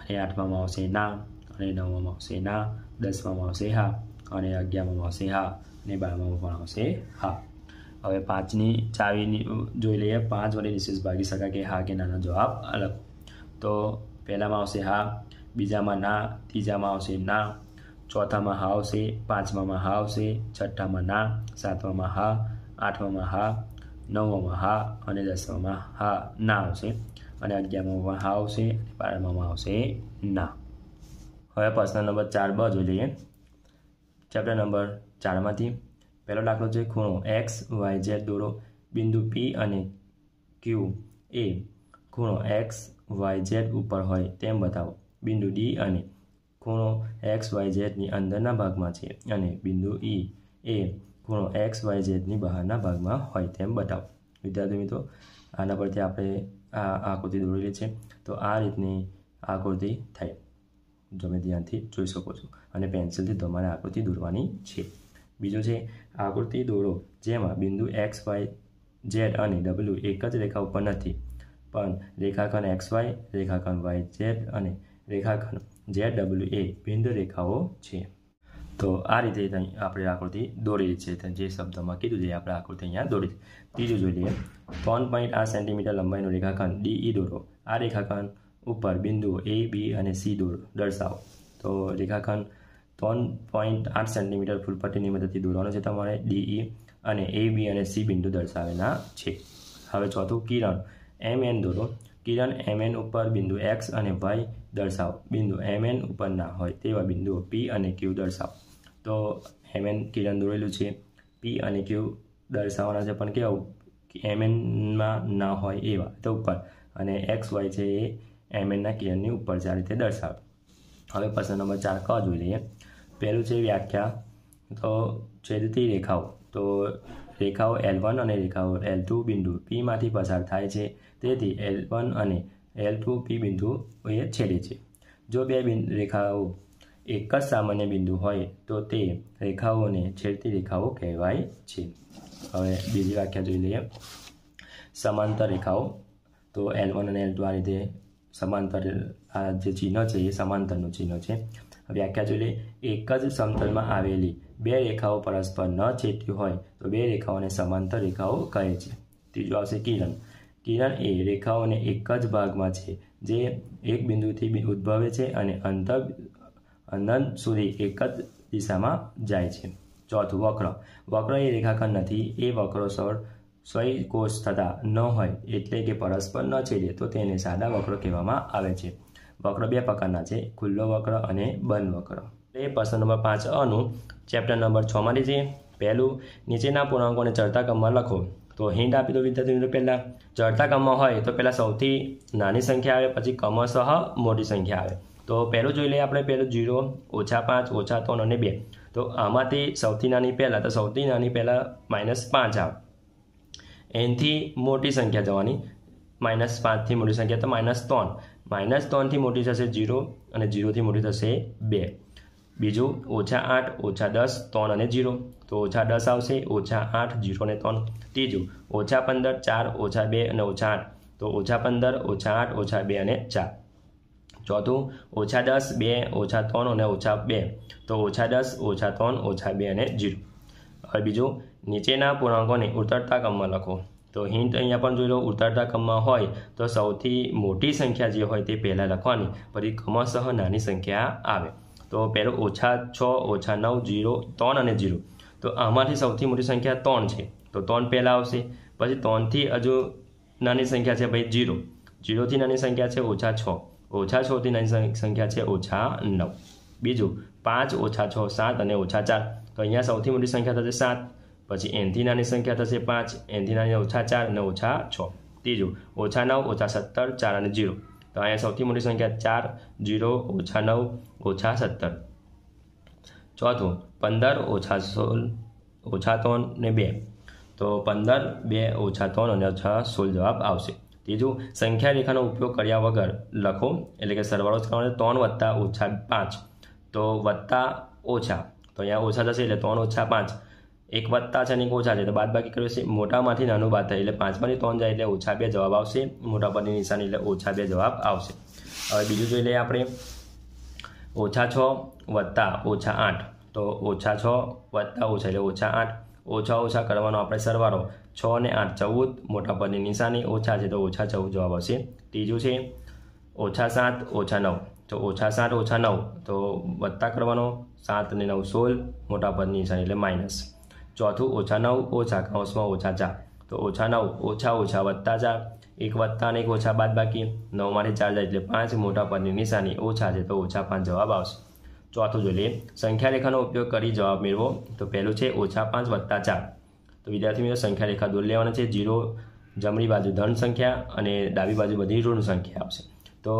અને આઠમામાં આવશે ના અને નવમાં આવશે ના દસમામાં આવશે હા અને અગિયારમાં આવશે હા અને બારમામાં પણ આવશે હા હવે પાંચની ચાવીની જોઈ લઈએ પાંચ વડે નિશેષ ભાગી શકાય કે હા કે નાનો જવાબ અલગ તો પહેલાંમાં આવશે હા બીજામાં ના ત્રીજામાં આવશે ના ચોથામાં હા આવશે પાંચમામાં હા આવશે છઠ્ઠામાં ના સાતમામાં હા આઠમામાં હા નવમામાં હા અને દસમામાં હા ના આવશે અને અગિયારમાં હા આવશે અને બારમામાં આવશે ના હવે પ્રશ્ન નંબર ચાર બ જોઈ લઈએ ચેપ્ટર નંબર ચારમાંથી પહેલો દાખલો છે ખૂણો એક્સ વાય ઝેડ દોરો બિંદુ પી અને ક્યુ એ ખૂણો એક્સ વાય ઝેડ ઉપર હોય તેમ બતાવો બિંદુ ડી અને ખૂણો એક્સ વાય ઝેડની અંદરના ભાગમાં છે અને બિંદુ ઈ e એ ખૂણો એક્સ વાય ઝેડની બહારના ભાગમાં હોય તેમ બતાવો વિદ્યાર્થી મિત્રો આના પરથી આપણે આ આકૃતિ દોરેલી છે તો આ રીતની આકૃતિ થાય તમે ધ્યાનથી જોઈ શકો છો અને પેન્સિલથી તમારે આકૃતિ દોરવાની છે બીજો છે આકૃતિ દોરો જેમાં બિંદુ એક્સ વાય ઝેડ અને ડબલ્યુ એક જ રેખા ઉપર નથી પણ રેખાખંડ એક્સ વાય રેખાખંડ વાય ઝેડ અને રેખાખંડ જે ડબલ્યુ એ બિંદુ રેખાઓ છે તો આ રીતે આપણે આકૃતિ દોરેલી છે જે શબ્દમાં કીધું છે આપણે આકૃતિ અહીંયા દોરી ત્રીજું જોઈ લઈએ ત્રણ પોઈન્ટ આઠ સેન્ટીમીટર લંબાઈનું રેખાખંડ ઈ e દોરો આ રેખાખંડ ઉપર બિંદુઓ એ બી અને સી દોરો દર્શાવો તો રેખાખંડ ત્રણ પોઈન્ટ આઠ સેન્ટીમીટર ફૂલપટ્ટીની મદદથી દોરવાનો છે તમારે ડી ઈ e અને એ બી અને સી બિંદુ દર્શાવેલા છે હવે ચોથું કિરણ એમ એન દોરો કિરણ એમ એન ઉપર બિંદુ એક્સ અને વાય દર્શાવો બિંદુ એમ એન ઉપરના હોય તેવા બિંદુઓ પી અને ક્યુ દર્શાવો તો એમ એન કિરણ દોરેલું છે પી અને ક્યુ દર્શાવવાના છે પણ કેવું એમ એનમાં ના હોય એવા તો ઉપર અને એક્સ વાય છે એ એમ એનના કિરણની ઉપર છે આ રીતે દર્શાવે હવે પ્રશ્ન નંબર ચાર ક જોઈ લઈએ પહેલું છે વ્યાખ્યા તો છેદતી રેખાઓ તો રેખાઓ એલ વન અને રેખાઓ એલ ટુ બિંદુ પીમાંથી પસાર થાય છે તેથી એલ વન અને એલ ટુ પી બિંદુ એ છેડે છે જો બે રેખાઓ એક જ સામાન્ય બિંદુ હોય તો તે રેખાઓને છેડતી રેખાઓ કહેવાય છે હવે બીજી વ્યાખ્યા જોઈ લઈએ સમાંતર રેખાઓ તો એલ અને એલ ટુ આ રીતે સમાંતર આ જે ચિહ્ન છે એ સમાંતરનું ચિહ્ન છે વ્યાખ્યા જોઈ લઈએ એક જ સમતલમાં આવેલી બે રેખાઓ પરસ્પર ન છેદતી હોય તો બે રેખાઓને સમાંતર રેખાઓ કહે છે ત્રીજું આવશે કિરણ કિરણ એ રેખાઓને એક જ ભાગમાં છે જે એક બિંદુથી ઉદ્ભવે છે અને અંત અનંત સુધી એક જ દિશામાં જાય છે ચોથું વક્ર વક્ર એ રેખાખંડ નથી એ વક્રો સૌર સ્વયકોષ કોષ થતા ન હોય એટલે કે પરસ્પર ન છેડે તો તેને સાદા વક્ર કહેવામાં આવે છે વક્ર બે પ્રકારના છે ખુલ્લો વક્ર અને બંધ વક્ર એ પ્રશ્ન નંબર પાંચ અનું ચેપ્ટર નંબર છમાંથી છે પહેલું નીચેના પૂર્ણાંકોને ચડતા ક્રમમાં લખો તો હિન્ટ આપી દો વિદ્યાર્થી મિત્રો પહેલાં ચડતા ક્રમમાં હોય તો પહેલાં સૌથી નાની સંખ્યા આવે પછી ક્રમશઃ મોટી સંખ્યા આવે તો પહેલું જોઈ લઈએ આપણે પહેલું જીરો ઓછા પાંચ ઓછા ત્રણ અને બે તો આમાંથી સૌથી નાની પહેલાં તો સૌથી નાની પહેલાં માઇનસ પાંચ આવે એનથી મોટી સંખ્યા જવાની માઇનસ પાંચથી મોટી સંખ્યા તો માઇનસ ત્રણ માઇનસ ત્રણથી મોટી થશે જીરો અને જીરોથી મોટી થશે બે બીજું ઓછા આઠ ઓછા દસ ત્રણ અને જીરો તો ઓછા દસ આવશે ઓછા આઠ જીરો ને ત્રણ ત્રીજું ઓછા પંદર ચાર ઓછા બે અને ઓછા આઠ તો ઓછા પંદર ઓછા આઠ ઓછા બે અને ચાર ચોથું ઓછા દસ બે ઓછા ત્રણ અને ઓછા બે તો ઓછા દસ ઓછા ત્રણ ઓછા બે અને જીરો હવે બીજું નીચેના પૂર્ણાંકોને ઉતરતા ક્રમમાં લખો તો હિન્ટ અહીંયા પણ જોઈ લો ઉતરતા ક્રમમાં હોય તો સૌથી મોટી સંખ્યા જે હોય તે પહેલાં લખવાની પછી ક્રમશઃ નાની સંખ્યા આવે તો પહેલું ઓછા છ ઓછા નવ જીરો ત્રણ અને જીરો તો આમાંથી સૌથી મોટી સંખ્યા ત્રણ છે તો ત્રણ પહેલાં આવશે પછી ત્રણથી હજુ નાની સંખ્યા છે ભાઈ જીરો જીરોથી નાની સંખ્યા છે ઓછા છ ઓછા છથી નાની સંખ્યા છે ઓછા નવ બીજું પાંચ ઓછા છ સાત અને ઓછા ચાર તો અહીંયા સૌથી મોટી સંખ્યા થશે સાત પછી એનથી નાની સંખ્યા થશે પાંચ એનથી નાની ઓછા ચાર અને ઓછા છ ત્રીજું ઓછા નવ ઓછા સત્તર ચાર અને જીરો તો અહીંયા સૌથી મોટી સંખ્યા ચાર જીરો ઓછા નવ ઓછા સત્તર ચોથું પંદર ઓછા સોળ ઓછા ત્રણ ને બે તો પંદર બે ઓછા ત્રણ અને ઓછા સોળ જવાબ આવશે ત્રીજું સંખ્યા રેખાનો ઉપયોગ કર્યા વગર લખો એટલે કે સરવાળો કરવાનો ત્રણ વત્તા ઓછા પાંચ તો વત્તા ઓછા તો અહીંયા ઓછા થશે એટલે ત્રણ ઓછા પાંચ એક વત્તા છે અને એક ઓછા છે તો બાદ બાકી કર્યું છે મોટામાંથી નાનું બાદ થાય એટલે પાંચમાંથી ત્રણ જાય એટલે ઓછા બે જવાબ આવશે મોટા પરની નિશાની એટલે ઓછા બે જવાબ આવશે હવે બીજું જોઈ લઈએ આપણે ઓછા છ વત્તા ઓછા આઠ તો ઓછા છ વત્તા ઓછા એટલે ઓછા આઠ ઓછા ઓછા કરવાનો આપણે સરવારો છ અને આઠ ચૌદ મોટા પદની નિશાની ઓછા છે તો ઓછા ચૌદ જવાબ આવશે ત્રીજું છે ઓછા સાત ઓછા નવ તો ઓછા સાત ઓછા નવ તો વત્તા કરવાનો સાત અને નવ સોળ મોટા પદની નિશાની એટલે માઇનસ ચોથું ઓછા નવ ઓછા કૌંસમાં ઓછા ચાર તો ઓછા નવ ઓછા ઓછા વત્તા ચાર એક વત્તા અને એક ઓછા બાદ બાકી નવમાંથી ચાર જાય એટલે પાંચ મોટા પદની નિશાની ઓછા છે તો ઓછા પાંચ જવાબ આવશે ચોથું જોઈએ સંખ્યા રેખાનો ઉપયોગ કરી જવાબ મેળવો તો પહેલું છે ઓછા પાંચ વત્તા ચાર તો વિદ્યાર્થી મિત્રો સંખ્યા રેખા દોર લેવાના છે જીરો જમણી બાજુ ધન સંખ્યા અને ડાબી બાજુ બધી ઋણ સંખ્યા આવશે તો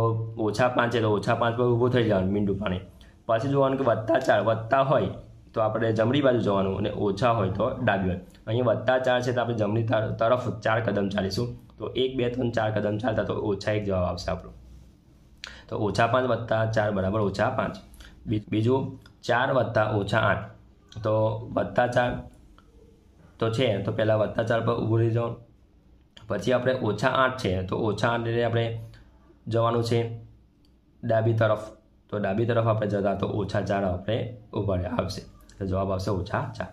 ઓછા પાંચ એટલે ઓછા પાંચ પર ઊભું થઈ જવાનું મીંડું પાણી પછી જોવાનું કે વત્તા ચાર વત્તા હોય તો આપણે જમણી બાજુ જવાનું અને ઓછા હોય તો ડાબી બાજુ અહીંયા વત્તા ચાર છે તો આપણે જમણી તરફ ચાર કદમ ચાલીશું તો એક બે ત્રણ ચાર કદમ ચાલતા તો ઓછા એક જવાબ આવશે આપણો તો ઓછા પાંચ વત્તા ચાર બરાબર ઓછા પાંચ બીજું ચાર વત્તા ઓછા આઠ તો વત્તા ચાર તો છે તો પહેલાં વત્તા ચાર પર ઊભું રહી જાઓ પછી આપણે ઓછા આઠ છે તો ઓછા આઠને આપણે જવાનું છે ડાબી તરફ તો ડાબી તરફ આપણે જતા તો ઓછા ચાર આપણે ઊભા આવશે તો જવાબ આવશે ઓછા ચાર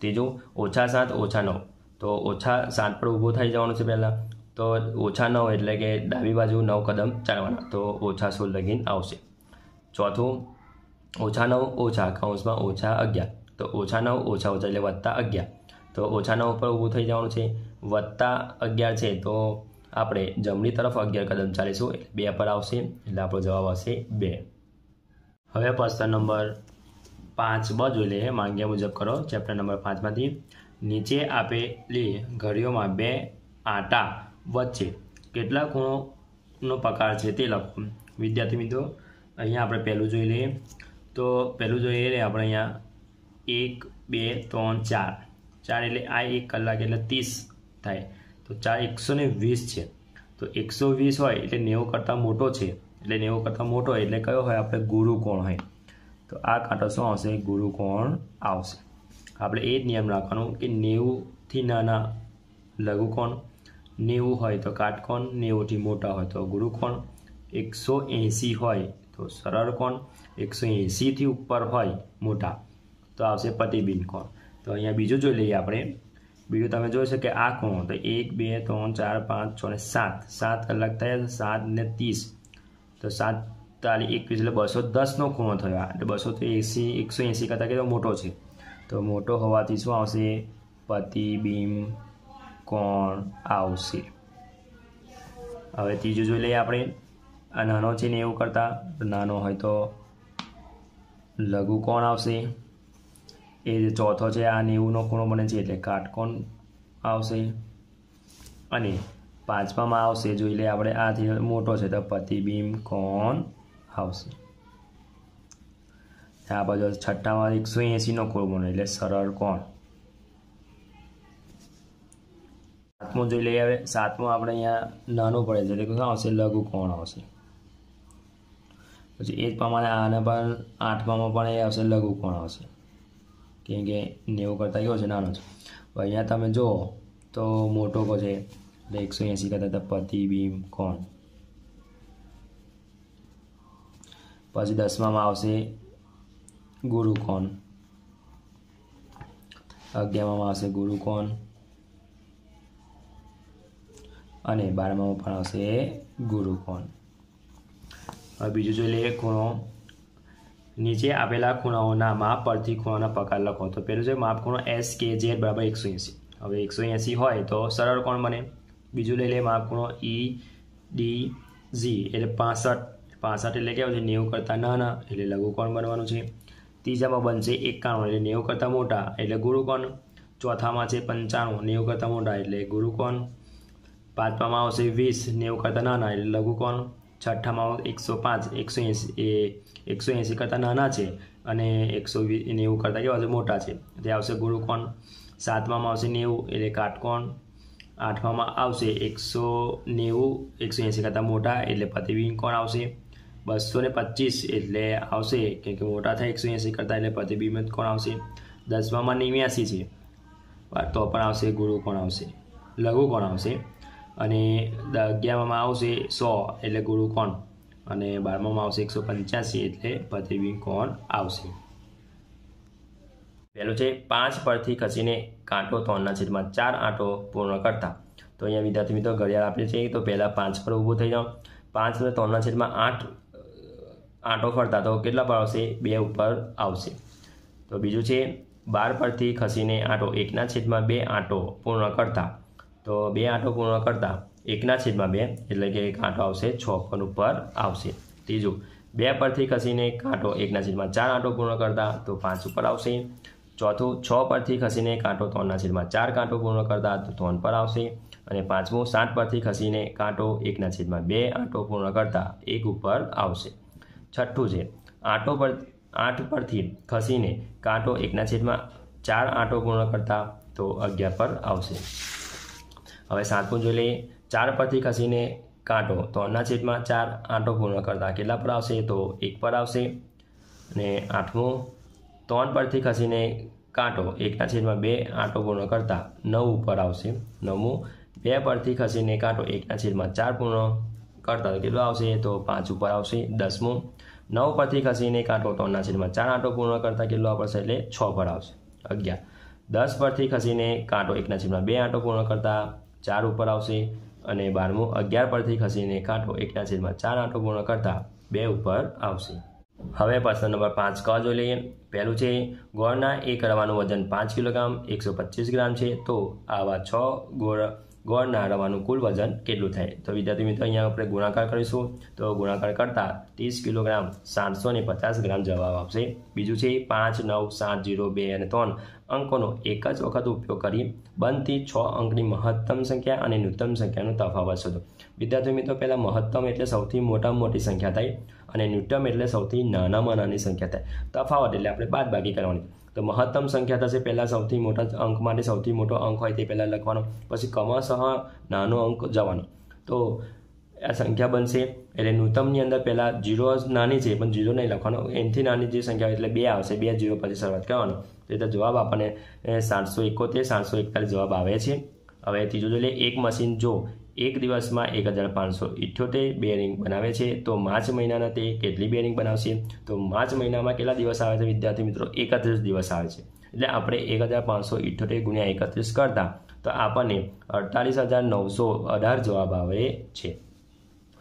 ત્રીજું ઓછા સાત ઓછા નવ તો ઓછા સાત પર ઊભું થઈ જવાનું છે પહેલાં તો ઓછા નવ એટલે કે ડાબી બાજુ નવ કદમ ચાલવાના તો ઓછા સોળ લગીન આવશે ચોથું ઓછા નવ ઓછા કૌંસમાં ઓછા અગિયાર તો ઓછા નવ ઓછા ઓછા એટલે વત્તા અગિયાર તો ઓછા નવ ઉપર ઊભું થઈ જવાનું છે વત્તા અગિયાર છે તો આપણે જમણી તરફ અગિયાર કદમ ચાલીશું એટલે બે પર આવશે એટલે આપણો જવાબ આવશે બે હવે પ્રશ્ન નંબર પાંચ બ જોઈ લઈએ માંગ્યા મુજબ કરો ચેપ્ટર નંબર પાંચમાંથી નીચે આપેલી ઘડીઓમાં બે આટા વચ્ચે કેટલા ખૂણોનો પકાર છે તે લખો વિદ્યાર્થી મિત્રો અહીંયા આપણે પહેલું જોઈ લઈએ તો પહેલું જોઈએ ને આપણે અહીંયા એક બે ત્રણ ચાર ચાર એટલે આ એક કલાક એટલે ત્રીસ થાય તો ચાર એકસો ને વીસ છે તો એકસો વીસ હોય એટલે નેવું કરતાં મોટો છે એટલે નેવું કરતાં મોટો એટલે કયો હોય આપણે ગુરુ કોણ હોય તો આ કાંટો શું આવશે ગુરુ કોણ આવશે આપણે એ જ નિયમ રાખવાનો કે નેવુંથી નાના લઘુ કોણ નેવું હોય તો કાટકોણ નેવુંથી મોટા હોય તો ગુરુ કોણ એકસો એંસી હોય તો સરળ કોણ એકસો એંસીથી ઉપર હોય મોટા તો આવશે પતિબિન કોણ તો અહીંયા બીજું જોઈ લઈએ આપણે બીજું તમે જોઈ શકો આ ખૂણો તો એક બે ત્રણ ચાર પાંચ છ ને સાત સાત કલાક થયા સાત ને ત્રીસ તો સાત તાલી એકવીસ એટલે બસો દસનો ખૂણો થયો એટલે બસો તો એંસી એકસો એંસી કરતાં કેટલો મોટો છે તો મોટો હોવાથી શું આવશે પતિબિંબ કોણ આવશે હવે ત્રીજું જોઈ લઈએ આપણે આ નાનો છે ને એવું કરતાં નાનો હોય તો લઘુ કોણ આવશે એ જે ચોથો છે આ નેવુંનો ખૂણો બને છે એટલે કાટકોણ આવશે અને પાંચમામાં આવશે જોઈ લે આપણે આથી મોટો છે તો પ્રતિબિંબ કોણ આવશે આ બાજુ છઠ્ઠામાં એકસો એંસીનો ખૂણો બને એટલે સરળ કોણ સાતમું જોઈ લઈએ હવે સાતમું આપણે અહીંયા નાનું પડે છે એટલે શું આવશે લઘુ કોણ આવશે પછી એ જ પ્રમાણે આના પર આઠમામાં પણ એ આવશે લઘુકોણ આવશે કેમ કે નેવું કરતાં કેવો છે નાનો છે અહીંયા તમે જુઓ તો મોટો કો છે એકસો એંસી કરતા હતા પ્રતિબિંબ કોણ પછી દસમામાં આવશે ગુરુ કોણ અગિયારમાં આવશે ગુરુ કોણ અને બારમામાં પણ આવશે ગુરુ કોણ હવે બીજું જોઈ લઈએ ખૂણો નીચે આપેલા ખૂણાઓના માપ પરથી ખૂણાના પ્રકાર લખો તો પહેલું છે માપ ખૂણો એસ કે ઝેડ બરાબર એકસો એંસી હવે એકસો એંસી હોય તો સરળ કોણ બને બીજું લઈ લઈએ માપ ખૂણો ઈ ડી ઝી એટલે પાસઠ પાસઠ એટલે કેવું છે નેવું કરતાં નાના એટલે લઘુ કોણ બનવાનું છે ત્રીજામાં બનશે એકાણું એટલે નેવું કરતાં મોટા એટલે ગુરુકોણ ચોથામાં છે પંચાણું નેવું કરતાં મોટા એટલે ગુરુકોણ પાંચમામાં આવશે વીસ નેવું કરતાં નાના એટલે લઘુ કોણ છઠ્ઠામાં એકસો પાંચ એકસો એંસી એ એકસો એંસી કરતાં નાના છે અને એકસો વીસ નેવું કરતાં કેવા છે મોટા છે તે આવશે ગુરુકોણ સાતમામાં આવશે નેવું એટલે કાટકોણ આઠમામાં આવશે એકસો નેવું એકસો એંસી કરતાં મોટા એટલે કોણ આવશે બસો ને પચીસ એટલે આવશે કેમ કે મોટા થાય એકસો એંસી કરતાં એટલે પ્રતિબિંબિત કોણ આવશે દસમામાં નેવ્યાસી છે તો પણ આવશે ગુરુ કોણ આવશે લઘુ કોણ આવશે અને અગિયારમાં આવશે સો એટલે ગુરુ ગુરુકોણ અને બારમામાં આવશે એકસો પંચ્યાસી એટલે પૃથ્વી કોણ આવશે પહેલું છે પાંચ પરથી ખસીને કાંટો ત્રણના છેદમાં ચાર આંટો પૂર્ણ કરતા તો અહીંયા વિદ્યાર્થી મિત્રો ઘડિયાળ આપેલી છે તો પહેલાં પાંચ પર ઊભું થઈ જાઓ પાંચ પર ત્રણના છેદમાં આઠ આંટો ફરતા તો કેટલા પર આવશે બે ઉપર આવશે તો બીજું છે બાર પરથી ખસીને આંટો એકના છેદમાં બે આંટો પૂર્ણ કરતા તો બે આંટો પૂર્ણ કરતા એકના છેદમાં બે એટલે કે એક આંટો આવશે છપ્પન ઉપર આવશે ત્રીજું બે પરથી ખસીને કાંટો એકના છેદમાં ચાર આંટો પૂર્ણ કરતા તો પાંચ ઉપર આવશે ચોથું છ પરથી ખસીને કાંટો ત્રણના છેદમાં ચાર કાંટો પૂર્ણ કરતા તો ત્રણ પર આવશે અને પાંચમું સાત પરથી ખસીને કાંટો એકના છેદમાં બે આંટો પૂર્ણ કરતા એક ઉપર આવશે છઠ્ઠું છે આંટો પર આઠ પરથી ખસીને કાંટો એકના છેદમાં ચાર આંટો પૂર્ણ કરતા તો અગિયાર પર આવશે હવે સાતમું જોઈ લઈએ ચાર પરથી ખસીને કાંટો તો આના છેદમાં ચાર આંટો પૂર્ણ કરતા કેટલા પર આવશે તો એક પર આવશે અને આઠમું ત્રણ પરથી ખસીને કાંટો એકના છેદમાં બે આંટો પૂર્ણ કરતા નવ ઉપર આવશે નવમું બે પરથી ખસીને કાંટો એકના છેદમાં ચાર પૂર્ણ કરતા કેટલો આવશે તો પાંચ ઉપર આવશે દસમું નવ પરથી ખસીને કાંટો ત્રણના છેદમાં ચાર આંટો પૂર્ણ કરતા કેટલો પડશે એટલે છ પર આવશે અગિયાર દસ પરથી ખસીને કાંટો એકના છેદમાં બે આંટો પૂર્ણ કરતા ચાર ઉપર આવશે અને બારમું અગિયાર પરથી ખસીને કાંઠો એકના છેદમાં ચાર આઠો પૂર્ણ કરતાં બે ઉપર આવશે હવે પ્રશ્ન નંબર પાંચ ક જોઈ લઈએ પહેલું છે ગોળના એક રવાનું વજન પાંચ કિલોગ્રામ એકસો પચીસ ગ્રામ છે તો આવા છ ગોળ ગોળના રવાનું કુલ વજન કેટલું થાય તો વિદ્યાર્થી મિત્રો અહીંયા આપણે ગુણાકાર કરીશું તો ગુણાકાર કરતાં ત્રીસ કિલોગ્રામ સાતસો ને પચાસ ગ્રામ જવાબ આપશે બીજું છે પાંચ નવ સાત જીરો બે અને ત્રણ અંકોનો એક જ વખત ઉપયોગ કરી બંધથી છ અંકની મહત્તમ સંખ્યા અને ન્યૂનતમ સંખ્યાનો તફાવત શોધો વિદ્યાર્થી મિત્રો પહેલાં મહત્તમ એટલે સૌથી મોટામાં મોટી સંખ્યા થાય અને ન્યૂનતમ એટલે સૌથી નાનામાં નાની સંખ્યા થાય તફાવત એટલે આપણે બાદબાકી કરવાની તો મહત્તમ સંખ્યા થશે પહેલાં સૌથી મોટા અંક માટે સૌથી મોટો અંક હોય તે પહેલાં લખવાનો પછી કમસહ નાનો અંક જવાનો તો આ સંખ્યા બનશે એટલે ન્યૂનતમની અંદર પહેલાં જીરો નાની છે પણ જીરો નહીં લખવાનો એનથી નાની જે સંખ્યા એટલે બે આવશે બે જીરો પછી શરૂઆત કરવાનો તો એટલે જવાબ આપણને સાતસો એકોતેર સાતસો એકતાલીસ જવાબ આવે છે હવે ત્રીજો જોઈ એક મશીન જો એક દિવસમાં એક હજાર પાંચસો ઇઠ્યોતેર બેરિંગ બનાવે છે તો માર્ચ મહિનાના તે કેટલી બેરિંગ બનાવશે તો માર્ચ મહિનામાં કેટલા દિવસ આવે છે વિદ્યાર્થી મિત્રો એકત્રીસ દિવસ આવે છે એટલે આપણે એક હજાર પાંચસો ઇઠ્યોતેર ગુણ્યા એકત્રીસ કરતા તો આપણને અડતાલીસ હજાર નવસો અઢાર જવાબ આવે છે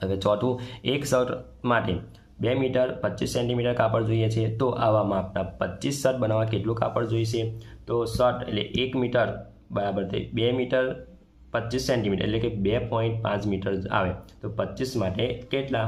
હવે ચોથું એક શર્ટ માટે બે મીટર પચીસ સેન્ટીમીટર કાપડ જોઈએ છે તો આવા માપના પચીસ શર્ટ બનાવવા કેટલું કાપડ જોઈશે તો શર્ટ એટલે એક મીટર બરાબર થઈ બે મીટર પચીસ સેન્ટીમીટર એટલે કે બે પોઈન્ટ પાંચ મીટર આવે તો પચીસ માટે કેટલા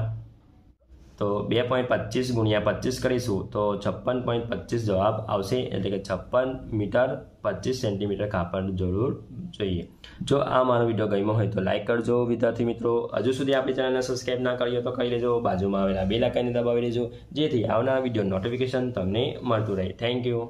તો બે પોઈન્ટ પચીસ ગુણ્યા પચીસ કરીશું તો છપ્પન પોઈન્ટ પચીસ જવાબ આવશે એટલે કે છપ્પન મીટર પચીસ સેન્ટીમીટર કાપડ જરૂર જોઈએ જો આ મારો વિડીયો ગમ્યો હોય તો લાઇક કરજો વિદ્યાર્થી મિત્રો હજુ સુધી આપણી ચેનલને સબસ્ક્રાઈબ ના કરી તો કરી લેજો બાજુમાં આવેલા બે લાકાઈને દબાવી લેજો જેથી આવનારા વિડીયો નોટિફિકેશન તમને મળતું રહે થેન્ક યુ